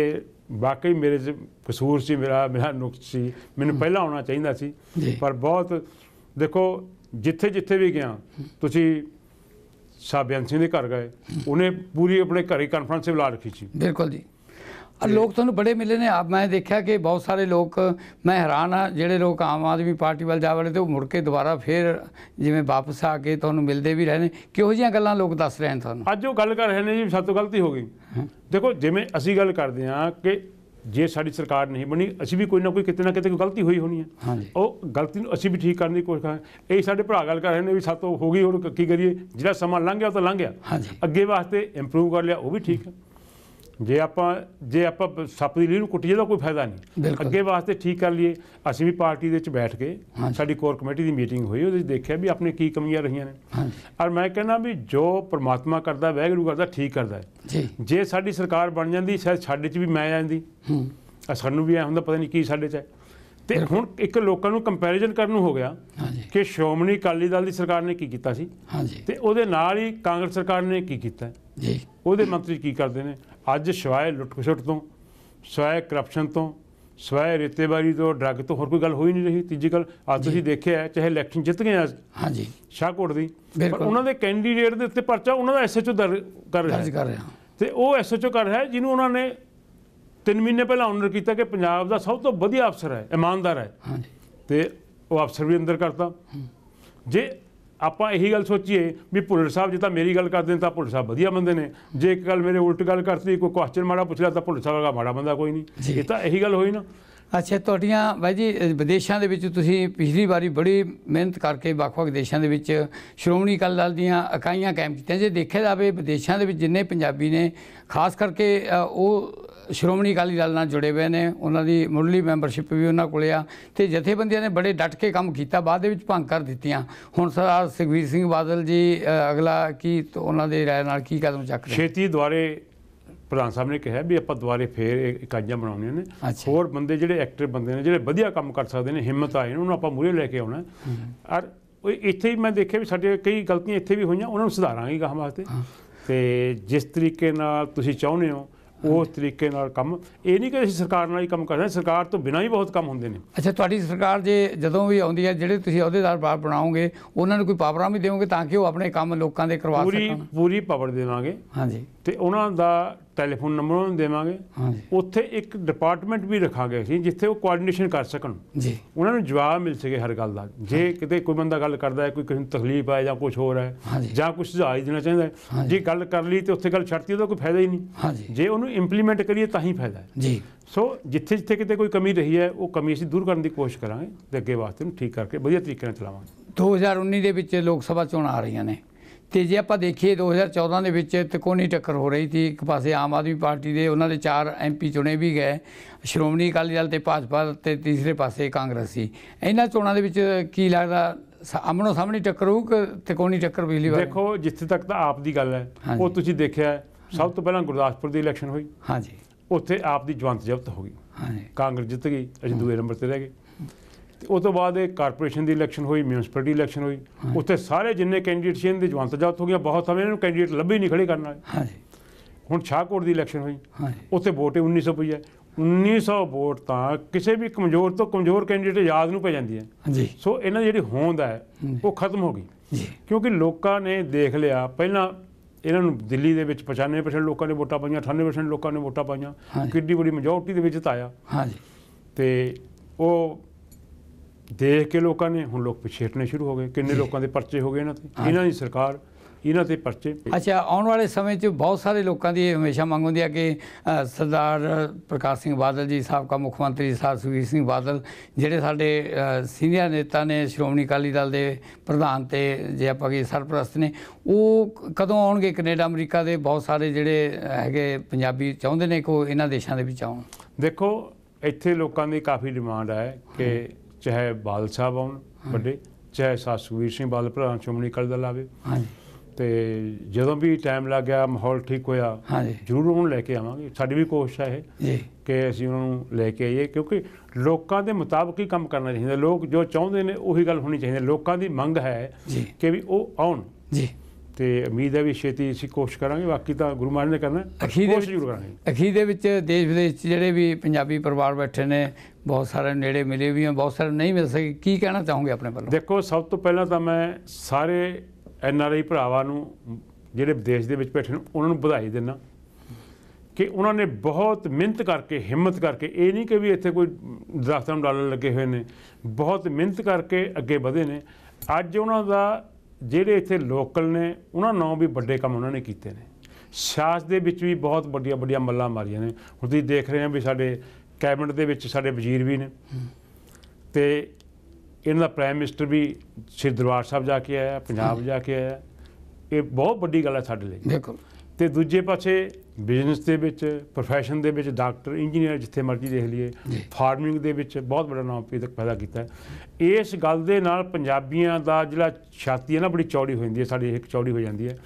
ਵਾਕਈ ਮੇਰੇ ਚ ਕਸੂਰ ਸੀ ਮੇਰਾ ਮੇਰਾ ਨੁਕਸ ਸੀ ਮੈਨੂੰ ਪਹਿਲਾਂ ਆਉਣਾ ਚਾਹੀਦਾ ਸੀ ਪਰ ਬਹੁਤ ਦੇਖੋ ਜਿੱਥੇ ਜਿੱਥੇ ਵੀ ਗਿਆ ਤੁਸੀਂ ਸਾਬਿਆਨ ਸਿੰਘ ਦੇ ਘਰ ਗਏ ਉਹਨੇ ਪੂਰੀ ਆਪਣੇ ਘਰੇ ਕਾਨਫਰੰਸ ਬੁਲਾ ਰੱਖੀ ਸੀ ਬਿਲਕੁਲ ਜੀ ਲੋਕ ਤੁਹਾਨੂੰ ਬੜੇ ਮਿਲੇ ਨੇ ਆ ਮੈਂ ਦੇਖਿਆ ਕਿ ਬਹੁਤ ਸਾਰੇ ਲੋਕ ਮੈਂ ਹੈਰਾਨ ਆ ਜਿਹੜੇ ਲੋਕ ਆਮ ਆਦਮੀ ਪਾਰਟੀ ਵੱਲ ਜਾ ਵੜੇ ਤੇ ਉਹ ਮੁੜ ਕੇ ਦੁਬਾਰਾ ਫੇਰ ਜਿਵੇਂ ਵਾਪਸ ਆ ਕੇ ਤੁਹਾਨੂੰ ਮਿਲਦੇ ਵੀ ਰਹੇ ਨੇ ਕਿਹੋ ਜੀਆਂ ਗੱਲਾਂ ਲੋਕ ਦੱਸ ਰਹੇ ਨੇ ਤੁਹਾਨੂੰ ਅੱਜ ਉਹ ਗੱਲ ਕਰ ਰਹੇ ਨੇ ਜੀ ਸਾਤੋਂ ਗਲਤੀ ਹੋ ਗਈ ਦੇਖੋ ਜਿਵੇਂ ਅਸੀਂ ਗੱਲ ਕਰਦੇ ਆ ਕਿ ਜੇ ਸਾਡੀ ਸਰਕਾਰ ਨਹੀਂ ਬਣੀ ਅਸੀਂ ਵੀ ਕੋਈ ਨਾ ਕੋਈ ਕਿਤੇ ਨਾ ਕਿਤੇ ਕੋਈ ਗਲਤੀ ਹੋਈ ਹੋਣੀ ਹੈ ਉਹ ਗਲਤੀ ਨੂੰ ਅਸੀਂ ਵੀ ਠੀਕ ਕਰਨ ਦੀ ਕੋਸ਼ਿਸ਼ ਕਰਾਂਗੇ ਇਹ ਸਾਡੇ ਭਰਾ ਗੱਲ ਕਰ ਰਹੇ ਨੇ ਵੀ ਸਾਤੋਂ ਹੋ ਗਈ ਹੁਣ ਕੀ ਕਰੀਏ ਜਿਹੜਾ ਸਮਾਂ ਲੰਘ ਗਿਆ ਉਹ ਤਾਂ ਲੰਘ ਗਿਆ ਅੱਗੇ ਵਾਸਤੇ ਇੰਪਰੂਵ ਕਰ ਲਿਆ ਉਹ ਵੀ ਠੀਕ ਹੈ ਜੇ ਆਪਾਂ ਜੇ ਆਪਾਂ ਸੱਪ ਦੀ ਲੀਰ ਨੂੰ ਕੁੱਟੀਏ ਤਾਂ ਕੋਈ ਫਾਇਦਾ ਨਹੀਂ ਅੱਗੇ ਵਾਸਤੇ ਠੀਕ ਕਰ ਲਈਏ ਅਸੀਂ ਵੀ ਪਾਰਟੀ ਦੇ ਵਿੱਚ ਬੈਠ ਕੇ ਸਾਡੀ ਕੋਰ ਕਮੇਟੀ ਦੀ ਮੀਟਿੰਗ ਹੋਈ ਉਹਦੇ ਵਿੱਚ ਦੇਖਿਆ ਵੀ ਆਪਣੇ ਕੀ ਕਮੀਆਂ ਰਹੀਆਂ ਨੇ ਔਰ ਮੈਂ ਕਹਿੰਦਾ ਵੀ ਜੋ ਪ੍ਰਮਾਤਮਾ ਕਰਦਾ ਵੈਗਰੂ ਕਰਦਾ ਠੀਕ ਕਰਦਾ ਹੈ ਜੇ ਸਾਡੀ ਸਰਕਾਰ ਬਣ ਜਾਂਦੀ ਸ਼ਾਇਦ ਸਾਡੇ 'ਚ ਵੀ ਮੈਂ ਆ ਜਾਂਦੀ ਸਾਨੂੰ ਵੀ ਐ ਹੁੰਦਾ ਪਤਾ ਨਹੀਂ ਕੀ ਸਾਡੇ 'ਚ ਹੈ ਤੇ ਹੁਣ ਇੱਕ ਲੋਕਾਂ ਨੂੰ ਕੰਪੈਰੀਜ਼ਨ ਕਰਨ ਨੂੰ ਹੋ ਗਿਆ ਕਿ ਸ਼ੋਮਣੀ ਕਾਲੀ ਦਲ ਦੀ ਸਰਕਾਰ ਨੇ ਕੀ ਕੀਤਾ ਸੀ ਤੇ ਉਹਦੇ ਨਾਲ ਹੀ ਕਾਂਗਰਸ ਸਰਕਾਰ ਨੇ ਕੀ ਕੀਤਾ ਜੀ ਉਹਦੇ ਮੰਤਰੀ ਕੀ ਕਰਦੇ ਨੇ ਅੱਜ ਸਿਵਾਏ ਲੁੱਟ-ਖਸੁੱਟ ਤੋਂ ਸਿਵਾਏ ਕਰਪਸ਼ਨ ਤੋਂ ਸਵੈ ਰਿਤੇਬਾਰੀ ਤੋਂ ਡਰੱਗ ਤੋਂ ਹੋਰ ਕੋਈ ਗੱਲ ਹੋਈ ਨਹੀਂ ਰਹੀ ਤੀਜੀ ਗੱਲ ਅੱਜ ਤੁਸੀਂ ਦੇਖਿਆ ਚਾਹੇ ਇਲੈਕਸ਼ਨ ਜਿੱਤ ਗਏ ਅੱਜ ਹਾਂਜੀ ਸ਼ਾਹਕੋਟ ਦੀ ਪਰ ਉਹਨਾਂ ਦੇ ਕੈਂਡੀਡੇਟ ਦੇ ਉੱਤੇ ਪਰਚਾ ਉਹਨਾਂ ਦਾ ਐਸਐਚਓ ਦਰਜ ਕਰ ਰਿਹਾ ਕਰ ਰਿਹਾ ਤੇ ਉਹ ਐਸਐਚਓ ਕਰ ਰਿਹਾ ਜਿਹਨੂੰ ਉਹਨਾਂ ਨੇ 3 ਮਹੀਨੇ ਪਹਿਲਾਂ ਆਨਰ ਕੀਤਾ ਕਿ ਪੰਜਾਬ ਦਾ ਸਭ ਤੋਂ ਵਧੀਆ ਅਫਸਰ ਹੈ ਇਮਾਨਦਾਰ ਹੈ ਹਾਂਜੀ ਤੇ ਉਹ ਅਫਸਰ ਵੀ ਅੰਦਰ ਕਰਤਾ ਜੇ ਆਪਾਂ ਇਹੀ ਗੱਲ ਸੋਚੀਏ ਵੀ ਭੁੱਲਰ ਸਾਹਿਬ ਜੇ ਤਾਂ ਮੇਰੀ ਗੱਲ ਕਰਦੇ ਨੇ ਤਾਂ ਭੁੱਲਰ ਸਾਹਿਬ ਵਧੀਆ ਬੰਦੇ ਨੇ ਜੇ ਇੱਕ ਗੱਲ ਮੇਰੇ ਉਲਟ ਗੱਲ ਕਰਤੀ ਕੋਈ ਕੁਐਸਚਨ ਮਾੜਾ ਪੁੱਛ ਲਿਆ ਤਾਂ ਭੁੱਲਰ ਸਾਹਿਬ ਦਾ ਮਾੜਾ ਬੰਦਾ ਕੋਈ ਨਹੀਂ ਇਹ ਤਾਂ ਇਹੀ ਗੱਲ ਹੋਈ ਨਾ ਅੱਛਾ ਤੁਹਾਡੀਆਂ ਬਾਈ ਜੀ ਵਿਦੇਸ਼ਾਂ ਦੇ ਵਿੱਚ ਤੁਸੀਂ ਪਿਛਲੀ ਵਾਰੀ ਬੜੀ ਮਿਹਨਤ ਕਰਕੇ ਵੱਖ-ਵੱਖ ਦੇਸ਼ਾਂ ਦੇ ਵਿੱਚ ਸ਼੍ਰੋਮਣੀ ਕਲ ਦਲ ਦੀਆਂ ਇਕਾਈਆਂ ਕਾਇਮ ਕੀਤੀਆਂ ਜੇ ਦੇਖਿਆ ਜਾਵੇ ਵਿਦੇਸ਼ਾਂ ਦੇ ਵਿੱਚ ਜਿੰਨੇ ਪੰਜਾਬੀ ਨੇ ਖਾਸ ਕਰਕੇ ਉਹ ਸ਼੍ਰੋਮਣੀ ਅਕਾਲੀ ਦਲ ਨਾਲ ਜੁੜੇ ਹੋਏ ਨੇ ਉਹਨਾਂ ਦੀ ਮੁੱਢਲੀ ਮੈਂਬਰਸ਼ਿਪ ਵੀ ਉਹਨਾਂ ਕੋਲੇ ਆ ਤੇ ਜਥੇਬੰਦੀਆਂ ਨੇ ਬੜੇ ਡਟ ਕੇ ਕੰਮ ਕੀਤਾ ਬਾਅਦ ਦੇ ਵਿੱਚ ਭੰਗ ਕਰ ਦਿੱਤੀਆਂ ਹੁਣ ਸਰਦਾਰ ਸੁਖਵੀਰ ਸਿੰਘ ਬਾਦਲ ਜੀ ਅਗਲਾ ਕੀ ਉਹਨਾਂ ਦੇ ਰਾਏ ਨਾਲ ਕੀ ਕਦਮ ਚੱਕ ਰਹੇ ਛੇਤੀ ਦੁਆਰੇ ਪ੍ਰਧਾਨ ਸਾਹਿਬ ਨੇ ਕਿਹਾ ਵੀ ਆਪਾਂ ਦੁਆਰੇ ਫੇਰ ਇਕਾਈਆਂ ਬਣਾਉਣੀਆਂ ਨੇ ਹੋਰ ਬੰਦੇ ਜਿਹੜੇ ਐਕਟਿਵ ਬੰਦੇ ਨੇ ਜਿਹੜੇ ਵਧੀਆ ਕੰਮ ਕਰ ਸਕਦੇ ਨੇ ਹਿੰਮਤ ਆਏ ਉਹਨਾਂ ਨੂੰ ਆਪਾਂ ਮੂਰੇ ਲੈ ਕੇ ਆਉਣਾ ਔਰ ਇੱਥੇ ਹੀ ਮੈਂ ਦੇਖਿਆ ਵੀ ਸਾਡੇ ਕਈ ਗਲਤੀਆਂ ਇੱਥੇ ਵੀ ਹੋਈਆਂ ਉਹਨਾਂ ਨੂੰ ਸੁਧਾਰਾਂਗੇ ਗਾਹਾਂ ਵਾਸਤੇ ਤੇ ਜਿਸ ਤਰੀਕੇ ਨਾਲ ਤੁਸੀਂ ਚਾਹੁੰਦੇ ਹੋ ਉਸ ਤਰੀਕੇ ਨਾਲ ਕੰਮ ਇਹ ਨਹੀਂ ਕਿ ਅਸੀਂ ਸਰਕਾਰ ਨਾਲ ਹੀ ਕੰਮ ਕਰਦੇ ਹਾਂ ਸਰਕਾਰ ਤੋਂ ਬਿਨਾਂ ਹੀ ਬਹੁਤ ਕੰਮ ਹੁੰਦੇ ਨੇ ਅੱਛਾ ਤੁਹਾਡੀ ਸਰਕਾਰ ਜੇ ਜਦੋਂ ਵੀ ਆਉਂਦੀ ਹੈ ਜਿਹੜੇ ਤੁਸੀਂ ਅਹੁਦੇਦਾਰ ਬਣਾਓਗੇ ਉਹਨਾਂ ਨੂੰ ਕੋਈ ਪਾਵਰਾਂ ਵੀ ਦਿਓਗੇ ਤਾਂ ਕਿ ਉਹ ਆਪਣੇ ਕੰਮ ਲੋਕਾਂ ਦੇ ਕਰਵਾ ਸਕਣ ਪੂਰੀ ਪੂਰੀ ਪਾਵਰ ਦੇਵਾਂਗੇ ਹਾਂਜੀ ਤੇ ਉਹਨਾਂ ਦਾ ਟੈਲੀਫੋਨ ਨੰਬਰ ਉਹਨਾਂ ਨੂੰ ਦੇਵਾਂਗੇ ਉੱਥੇ ਇੱਕ ਡਿਪਾਰਟਮੈਂਟ ਵੀ ਰੱਖਾ ਗਿਆ ਸੀ ਜਿੱਥੇ ਉਹ ਕੋਆਰਡੀਨੇਸ਼ਨ ਕਰ ਸਕਣ ਜੀ ਉਹਨਾਂ ਨੂੰ ਜਵਾਬ ਮਿਲ ਸਕੇ ਹਰ ਗੱਲ ਦਾ ਜੇ ਕਿਤੇ ਕੋਈ ਬੰਦਾ ਗੱਲ ਕਰਦਾ ਹੈ ਕੋਈ ਕਿਸੇ ਨੂੰ ਤਕਲੀਫ ਆਏ ਜਾਂ ਕੁਝ ਹੋਰ ਹੈ ਜਾਂ ਕੁਝ ਸੁਝਾਅ ਦੇਣਾ ਚਾਹੁੰਦਾ ਹੈ ਜੇ ਗੱਲ ਕਰ ਲਈ ਤੇ ਉੱਥੇ ਗੱਲ ਛੱਡਤੀ ਉਹਦਾ ਕੋਈ ਫਾਇਦਾ ਹੀ ਨਹੀਂ ਜੇ ਉਹਨੂੰ ਇੰਪਲੀਮੈਂਟ ਕਰੀਏ ਤਾਂ ਹੀ ਫਾਇਦਾ ਹੈ ਜੀ ਸੋ ਜਿੱਥੇ ਜਿੱਥੇ ਕਿਤੇ ਕੋਈ ਕਮੀ ਰਹੀ ਹੈ ਉਹ ਕਮੀ ਅਸੀਂ ਦੂਰ ਕਰਨ ਦੀ ਕੋਸ਼ਿਸ਼ ਕਰਾਂਗੇ ਤੇ ਅੱਗੇ ਵਾਸਤੇ ਨੂੰ ਠੀਕ ਕਰਕੇ ਵਧੀਆ ਤਰੀਕੇ ਨਾਲ ਚਲਾਵਾਂਗੇ 2019 ਦੇ ਵਿੱਚ ਲੋਕ ਸਭਾ ਚੋਣਾਂ ਆ ਰਹੀਆਂ ਨੇ ਤੇ ਜੇ ਆਪਾਂ ਦੇਖੀਏ 2014 ਦੇ ਵਿੱਚ ਤਿਕੋਣੀ ਟੱਕਰ ਹੋ ਰਹੀ ਸੀ ਇੱਕ ਪਾਸੇ ਆਮ ਆਦਮੀ ਪਾਰਟੀ ਦੇ ਉਹਨਾਂ ਦੇ ਚਾਰ ਐਮਪੀ ਚੁਣੇ ਵੀ ਗਏ ਸ਼੍ਰੋਮਣੀ ਅਕਾਲੀ ਦਲ ਤੇ ਭਾਜਪਾ ਤੇ ਤੀਸਰੇ ਪਾਸੇ ਕਾਂਗਰਸ ਸੀ ਇਹਨਾਂ ਚੋਣਾਂ ਦੇ ਵਿੱਚ ਕੀ ਲੱਗਦਾ ਆਮਣੋ ਸਾਹਮਣੀ ਟੱਕਰ ਹੋਊ ਕਿ ਤਿਕੋਣੀ ਟੱਕਰ ਬਿਜਲੀ ਵਾਰ ਦੇਖੋ ਜਿੱਥੇ ਤੱਕ ਤਾਂ ਆਪ ਦੀ ਗੱਲ ਹੈ ਉਹ ਤੁਸੀਂ ਦੇਖਿਆ ਸਭ ਤੋਂ ਪਹਿਲਾਂ ਗੁਰਦਾਸਪੁਰ ਦੀ ਇਲੈਕਸ਼ਨ ਹੋਈ ਹਾਂਜੀ ਉੱਥੇ ਆਪ ਦੀ ਜਵੰਤ ਜ਼ਬਤ ਹੋ ਗਈ ਹਾਂਜੀ ਕਾਂਗਰਸ ਜਿੱਤ ਗਈ ਅਸੀਂ ਦੂਏ ਨੰਬਰ ਤੇ ਰਹਿ ਗਏ ਤੇ ਉਸ ਤੋਂ ਬਾਅਦ ਇਹ ਕਾਰਪੋਰੇਸ਼ਨ ਦੀ ਇਲੈਕਸ਼ਨ ਹੋਈ ਮਿਊਨਿਸਪੈਲਿਟੀ ਇਲੈਕਸ਼ਨ ਹੋਈ ਉੱਥੇ ਸਾਰੇ ਜਿੰਨੇ ਕੈਂਡੀਡੇਟ ਸੀ ਇਹਨਾਂ ਦੀ ਜਾਤ ਹੋ ਗਿਆ ਬਹੁਤ ਸਮੇਂ ਇਹਨਾਂ ਨੂੰ ਕੈਂਡੀਡੇਟ ਲੱਭੇ ਨਹੀਂ ਖੜੇ ਕਰਨ ਵਾਲੇ ਹਾਂਜੀ ਹੁਣ ਸ਼ਾਹਕੋਟ ਦੀ ਇਲੈਕਸ਼ਨ ਹੋਈ ਹਾਂਜੀ ਉੱਥੇ ਵੋਟ 1900 ਪਈ ਹੈ 1900 ਵੋਟ ਤਾਂ ਕਿਸੇ ਵੀ ਕਮਜ਼ੋਰ ਤੋਂ ਕਮਜ਼ੋਰ ਕੈਂਡੀਡੇਟ ਯਾਦ ਨੂੰ ਪੈ ਜਾਂਦੀ ਹੈ ਜੀ ਸੋ ਇਹਨਾਂ ਦੀ ਜਿਹੜੀ ਹੋਂਦ ਹੈ ਉਹ ਖਤਮ ਹੋ ਗਈ ਕਿਉਂਕਿ ਲੋਕਾਂ ਨੇ ਦੇਖ ਲਿਆ ਪਹਿਲਾਂ ਇਹਨਾਂ ਨੂੰ ਦਿੱਲੀ ਦੇ ਵਿੱਚ 95% ਲੋਕਾਂ ਨੇ ਵੋਟਾਂ ਪਾਈਆਂ 98% ਲੋਕਾਂ ਨੇ ਵੋਟਾਂ ਪਾਈਆਂ ਕਿੰਨੀ ਬੜੀ ਮੈਜੋਰਟੀ ਦੇ ਵਿੱਚ ਤਾਇਆ ਹਾਂਜੀ ਤੇ ਉਹ ਦੇਖ ਕੇ ਲੋਕਾਂ ਨੇ ਹੁਣ ਲੋਕ ਪਿਛੇਟਨੇ ਸ਼ੁਰੂ ਹੋ ਗਏ ਕਿੰਨੇ ਲੋਕਾਂ ਦੇ ਪਰਚੇ ਹੋ ਗਏ ਇਹਨਾਂ ਤੇ ਇਹਨਾਂ ਦੀ ਸਰਕਾਰ ਇਹਨਾਂ ਤੇ ਪਰਚੇ ਅੱਛਾ ਆਉਣ ਵਾਲੇ ਸਮੇਂ 'ਚ ਬਹੁਤ ਸਾਰੇ ਲੋਕਾਂ ਦੀ ਹਮੇਸ਼ਾ ਮੰਗ ਹੁੰਦੀ ਹੈ ਕਿ ਸਰਦਾਰ ਪ੍ਰਕਾਸ਼ ਸਿੰਘ ਬਾਦਲ ਜੀ ਸਾਹਿਬ ਦਾ ਮੁੱਖ ਮੰਤਰੀ ਸਾਹਿਬ ਸੁਖਬੀਰ ਸਿੰਘ ਬਾਦਲ ਜਿਹੜੇ ਸਾਡੇ ਸੀਨੀਅਰ ਨੇਤਾ ਨੇ ਸ਼੍ਰੋਮਣੀ ਅਕਾਲੀ ਦਲ ਦੇ ਪ੍ਰਧਾਨ ਤੇ ਜੇ ਆਪਾਂ ਕੀ ਸਰਪ੍ਰਸਤ ਨੇ ਉਹ ਕਦੋਂ ਆਉਣਗੇ ਕੈਨੇਡਾ ਅਮਰੀਕਾ ਦੇ ਬਹੁਤ ਸਾਰੇ ਜਿਹੜੇ ਹੈਗੇ ਪੰਜਾਬੀ ਚਾਹੁੰਦੇ ਨੇ ਕਿ ਇਹਨਾਂ ਦੇਸ਼ਾਂ ਦੇ ਵਿੱਚ ਆਉਣ ਦੇਖੋ ਇੱਥੇ ਲੋਕਾਂ ਦੀ ਕਾਫੀ ਡਿਮਾਂਡ ਹੈ ਕਿ ਚਾਹੇ ਬਾਲ ਸਾਹਿਬ ਆਉਣ ਵੱਡੇ ਚਾਹੇ ਸਾਸੂਵੀਰ ਸਿੰਘ ਬਾਲ ਭਰਾ ਚੁਮਣੀ ਕਲ ਦਾ ਲਾਵੇ ਹਾਂਜੀ ਤੇ ਜਦੋਂ ਵੀ ਟਾਈਮ ਲੱਗਿਆ ਮਾਹੌਲ ਠੀਕ ਹੋਇਆ ਜਰੂਰ ਉਹਨੂੰ ਲੈ ਕੇ ਆਵਾਂਗੇ ਸਾਡੀ ਵੀ ਕੋਸ਼ਿਸ਼ ਹੈ ਇਹ ਕਿ ਅਸੀਂ ਉਹਨਾਂ ਨੂੰ ਲੈ ਕੇ ਆਈਏ ਕਿਉਂਕਿ ਲੋਕਾਂ ਦੇ ਮੁਤਾਬਕ ਹੀ ਕੰਮ ਕਰਨਾ ਚਾਹੀਦਾ ਲੋਕ ਜੋ ਚਾਹੁੰਦੇ ਨੇ ਉਹੀ ਗੱਲ ਹੋਣੀ ਚਾਹੀਦੀ ਲੋਕਾਂ ਦੀ ਮੰਗ ਹੈ ਕਿ ਵੀ ਉਹ ਆਉਣ ਜੀ ਤੇ ਉਮੀਦ ਹੈ ਵੀ ਛੇਤੀ ਅਸੀਂ ਕੋਸ਼ਿਸ਼ ਕਰਾਂਗੇ ਬਾਕੀ ਤਾਂ ਗੁਰੂ ਮਹਾਰਾਜ ਨੇ ਕਰਨਾ ਕੋਸ਼ਿਸ਼ ਜ਼ਰੂਰ ਕਰਾਂਗੇ ਅਖੀਰ ਦੇ ਵਿੱਚ ਦੇਸ਼ ਵਿਦੇਸ਼ ਜਿਹੜੇ ਵੀ ਪੰਜਾਬੀ ਪਰਿਵਾਰ ਬੈਠੇ ਨੇ ਬਹੁਤ ਸਾਰੇ ਨੇੜੇ ਮਿਲੇ ਵੀ ਆ ਬਹੁਤ ਸਾਰੇ ਨਹੀਂ ਮਿਲ ਸਕੇ ਕੀ ਕਹਿਣਾ ਚਾਹੋਗੇ ਆਪਣੇ ਵੱਲੋਂ ਦੇਖੋ ਸਭ ਤੋਂ ਪਹਿਲਾਂ ਤਾਂ ਮੈਂ ਸਾਰੇ ਐਨ ਆਰ ਆਈ ਭਰਾਵਾਂ ਨੂੰ ਜਿਹੜੇ ਵਿਦੇਸ਼ ਦੇ ਵਿੱਚ ਬੈਠੇ ਨੇ ਉਹਨਾਂ ਨੂੰ ਵਧਾਈ ਦਿੰਦਾ ਕਿ ਉਹਨਾਂ ਨੇ ਬਹੁਤ ਮਿਹਨਤ ਕਰਕੇ ਹਿੰਮਤ ਕਰਕੇ ਇਹ ਨਹੀਂ ਕਿ ਵੀ ਇੱਥੇ ਕੋਈ ਦਰਖਤਾਂ ਨੂੰ ਡਾਲਣ ਲੱਗੇ ਹੋਏ ਨੇ ਬਹੁਤ ਮਿਹਨਤ ਕਰਕੇ ਅੱਗੇ ਵਧੇ ਨੇ ਅੱਜ ਉਹਨਾਂ ਦਾ ਜਿਹੜੇ ਇੱਥੇ ਲੋਕਲ ਨੇ ਉਹਨਾਂ ਨਾਲੋਂ ਵੀ ਵੱਡੇ ਕੰਮ ਉਹਨਾਂ ਨੇ ਕੀਤੇ ਨੇ ਸਿਆਸਤ ਦੇ ਵਿੱਚ ਵੀ ਬਹੁਤ ਵੱਡੀਆਂ ਵੱਡੀਆਂ ਮੱਲਾਂ ਮਾਰੀਆਂ ਨੇ ਹੁਣ ਤੁਸੀਂ ਦੇਖ ਰਹੇ ਹੋ ਵੀ ਸਾਡੇ ਕੈਬਨਿਟ ਦੇ ਵਿੱਚ ਸਾਡੇ ਵਜ਼ੀਰ ਵੀ ਨੇ ਤੇ ਇਹਨਾਂ ਦਾ ਪ੍ਰਾਈਮ ਮਿਨਿਸਟਰ ਵੀ ਸ੍ਰੀ ਦਰਬਾਰ ਸਾਹਿਬ ਜਾ ਕੇ ਆਇਆ ਪੰਜਾਬ ਜਾ ਕੇ ਆਇਆ ਇਹ ਬਹੁਤ ਵੱਡੀ ਗੱਲ ਹੈ ਸਾਡੇ ਲਈ ਬਿਲਕੁਲ ਤੇ ਦੂਜੇ ਪਾਸੇ ਬਿਜ਼ਨਸ ਦੇ ਵਿੱਚ profession ਦੇ ਵਿੱਚ ਡਾਕਟਰ ਇੰਜੀਨੀਅਰ ਜਿੱਥੇ ਮਰਜ਼ੀ ਦੇਖ ਲਈਏ ਫਾਰਮਿੰਗ ਦੇ ਵਿੱਚ ਬਹੁਤ ਵੱਡਾ ਨਾਮ ਪੈਦਾ ਕੀਤਾ ਇਸ ਗੱਲ ਦੇ ਨਾਲ ਪੰਜਾਬੀਆਂ ਦਾ ਜਿਹੜਾ ਛਾਤੀ ਹੈ ਨਾ ਬੜੀ ਚੌੜੀ ਹੋ ਜਾਂਦੀ ਹੈ ਸਾਡੀ ਇੱਕ ਚੌੜੀ ਹੋ ਜਾਂਦੀ ਹੈ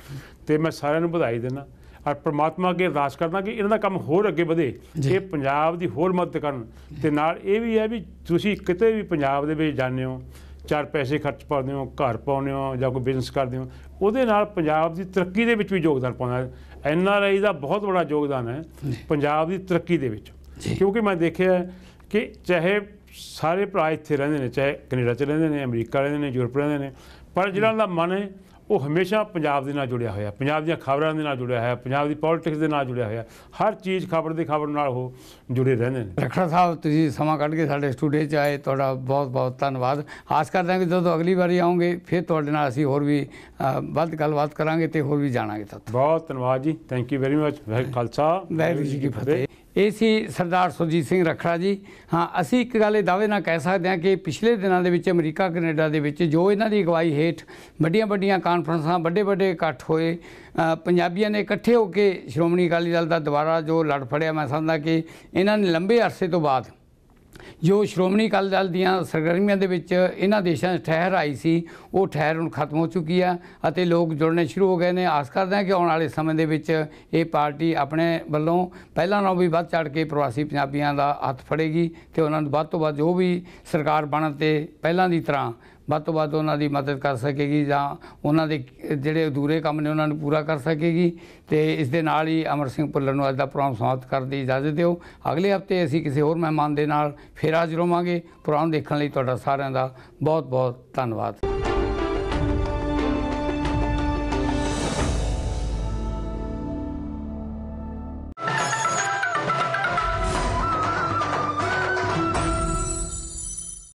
ਤੇ ਮੈਂ ਸਾਰਿਆਂ ਨੂੰ ਵਧਾਈ ਦਿੰਦਾ ਔਰ ਪ੍ਰਮਾਤਮਾ ਅੱਗੇ ਅਰਦਾਸ ਕਰਦਾ ਕਿ ਇਹਨਾਂ ਦਾ ਕੰਮ ਹੋਰ ਅੱਗੇ ਵਧੇ ਇਹ ਪੰਜਾਬ ਦੀ ਹੋਰ ਮਦਦ ਕਰਨ ਤੇ ਨਾਲ ਇਹ ਵੀ ਹੈ ਵੀ ਤੁਸੀਂ ਕਿਤੇ ਵੀ ਪੰਜਾਬ ਦੇ ਵਿੱਚ ਜਾਂਦੇ ਹੋ ਚਾਰ ਪੈਸੇ ਖਰਚ ਪਾਉਂਦੇ ਹੋ ਘਰ ਪਾਉਂਦੇ ਹੋ ਜਾਂ ਕੋਈ ਬਿਜ਼ਨਸ ਕਰਦੇ ਹੋ ਉਹਦੇ ਨਾਲ ਪੰਜਾਬ ਦੀ ਤਰੱਕੀ ਦੇ ਵਿੱਚ ਵੀ ਯੋਗਦਾਨ ਪਾਉਂਦਾ ਹੈ ਐਨ ਆਰ ਆਈ ਦਾ ਬਹੁਤ ਵੱਡਾ ਯੋਗਦਾਨ ਹੈ ਪੰਜਾਬ ਦੀ ਤਰੱਕੀ ਦੇ ਵਿੱਚ ਕਿਉਂਕਿ ਮੈਂ ਦੇਖਿਆ ਕਿ ਚਾਹੇ ਸਾਰੇ ਭਰਾ ਇੱਥੇ ਰਹਿੰਦੇ ਨੇ ਚਾਹੇ ਕੈਨੇਡਾ ਚ ਰਹਿੰਦੇ ਨੇ ਅਮਰੀਕਾ ਰਹਿੰਦੇ ਨੇ ਯੂਰਪ ਰਹਿੰਦੇ ਨੇ ਪਰ ਜਿਹੜਾ ਦਾ ਮਨ ਹੈ ਉਹ ਹਮੇਸ਼ਾ ਪੰਜਾਬ ਦੇ ਨਾਲ ਜੁੜਿਆ ਹੋਇਆ ਪੰਜਾਬ ਦੀਆਂ ਖਬਰਾਂ ਦੇ ਨਾਲ ਜੁੜਿਆ ਹੋਇਆ ਪੰਜਾਬ ਦੀ ਪੋਲਿਟਿਕਸ ਦੇ ਨਾਲ ਜੁੜਿਆ ਹੋਇਆ ਹਰ ਚੀਜ਼ ਖਬਰ ਦੀ ਖਬਰ ਨਾਲ ਉਹ ਜੁੜੇ ਰਹਿੰਦੇ ਨੇ ਰਖੜਾ ਸਾਹਿਬ ਤੁਸੀਂ ਸਮਾਂ ਕੱਢ ਕੇ ਸਾਡੇ ਸਟੂਡੀਓ 'ਚ ਆਏ ਤੁਹਾਡਾ ਬਹੁਤ ਬਹੁਤ ਧੰਨਵਾਦ ਆਸ ਕਰਦੇ ਹਾਂ ਕਿ ਜਦੋਂ ਅਗਲੀ ਵਾਰੀ ਆਉਂਗੇ ਫਿਰ ਤੁਹਾਡੇ ਨਾਲ ਅਸੀਂ ਹੋਰ ਵੀ ਵੱਧ ਗੱਲਬਾਤ ਕਰਾਂਗੇ ਤੇ ਹੋਰ ਵੀ ਜਾਣਾਂਗੇ ਤੁਹਾਨੂੰ ਬਹੁਤ ਧੰਨਵਾਦ ਜੀ ਥੈਂਕ ਯੂ ਵੈਰੀ ਮੱਚ ਵੈਰੀ ਖਾਲਸਾ ਵੈਰੀ ਜੀ ਕੀ ਫਤਿਹ ਇਹ ਸੀ ਸਰਦਾਰ ਸੁਜੀਤ ਸਿੰਘ ਰਖੜਾ ਜੀ ਹਾਂ ਅਸੀਂ ਇੱਕ ਗੱਲ ਇਹ ਦਾਅਵੇ ਨਾਲ ਕਹਿ ਸਕਦੇ ਹਾਂ ਕਿ ਪਿਛਲੇ ਦਿਨਾਂ ਦੇ ਵਿੱਚ ਅਮਰੀਕਾ ਕੈਨੇਡਾ ਦੇ ਵਿੱਚ ਜੋ ਇਹਨਾਂ ਦੀ ਅਗਵਾਈ ਹੇਠ ਵੱਡੀਆਂ-ਵੱਡੀਆਂ ਕਾਨਫਰੰਸਾਂ ਵੱਡੇ-ਵੱਡੇ ਇਕੱਠ ਹੋਏ ਪੰਜਾਬੀਆਂ ਨੇ ਇਕੱਠੇ ਹੋ ਕੇ ਸ਼੍ਰੋਮਣੀ ਅਕਾਲੀ ਦਲ ਦਾ ਦੁਬਾਰਾ ਜੋ ਲੜ ਫੜਿਆ ਮੈਂ ਸਮਝਦਾ ਕਿ ਇਹਨਾਂ ਨੇ ਲੰਬੇ ਅਰਸੇ ਤੋਂ ਬਾਅਦ ਜੋ ਸ਼੍ਰੋਮਣੀ ਅਕਾਲੀ ਦਲ ਦੀਆਂ ਸਰਗਰਮੀਆਂ ਦੇ ਵਿੱਚ ਇਹਨਾਂ ਦੇਸ਼ਾਂ 'ਚ ਠਹਿਰ ਆਈ ਸੀ ਉਹ ਠਹਿਰ ਹੁਣ ਖਤਮ ਹੋ ਚੁੱਕੀ ਆ ਅਤੇ ਲੋਕ ਜੁੜਨੇ ਸ਼ੁਰੂ ਹੋ ਗਏ ਨੇ ਆਸ ਕਰਦੇ ਆ ਕਿ ਆਉਣ ਵਾਲੇ ਸਮੇਂ ਦੇ ਵਿੱਚ ਇਹ ਪਾਰਟੀ ਆਪਣੇ ਵੱਲੋਂ ਪਹਿਲਾਂ ਨਾਲੋਂ ਵੀ ਵੱਧ ਚੜ ਕੇ ਪ੍ਰਵਾਸੀ ਪੰਜਾਬੀਆਂ ਦਾ ਹੱਥ ਫੜੇਗੀ ਤੇ ਉਹਨਾਂ ਨੂੰ ਵੱਧ ਤੋਂ ਵੱਧ ਜੋ ਵੀ ਸਰਕਾਰ ਬਣਨ ਤੇ ਪਹਿਲਾਂ ਦੀ ਤਰ੍ਹਾਂ ਵੱਧ ਤੋਂ ਵੱਧ ਉਹਨਾਂ ਦੀ ਮਦਦ ਕਰ ਸਕੇਗੀ ਜਾਂ ਉਹਨਾਂ ਦੇ ਜਿਹੜੇ ਅਧੂਰੇ ਕੰਮ ਨੇ ਉਹਨਾਂ ਨੂੰ ਪੂਰਾ ਕਰ ਸਕੇਗੀ ਤੇ ਇਸ ਦੇ ਨਾਲ ਹੀ ਅਮਰ ਸਿੰਘ ਭੁੱਲਰ ਨੂੰ ਅੱਜ ਦਾ ਪ੍ਰੋਗਰਾਮ ਸਮਾਪਤ ਕਰਨ ਦੀ ਇਜਾਜ਼ਤ ਦਿਓ ਅਗਲੇ ਹਫਤੇ ਅਸੀਂ ਕਿਸੇ ਹੋਰ ਮਹਿਮਾਨ ਦੇ ਨਾਲ ਫੇਰ ਹਾਜ਼ਰ ਹੋਵਾਂਗੇ ਪ੍ਰੋਗਰਾਮ ਦੇਖਣ ਲਈ ਤੁਹਾਡਾ ਸਾਰਿਆਂ ਦਾ ਬਹੁਤ ਬਹੁਤ ਧੰਨਵਾਦ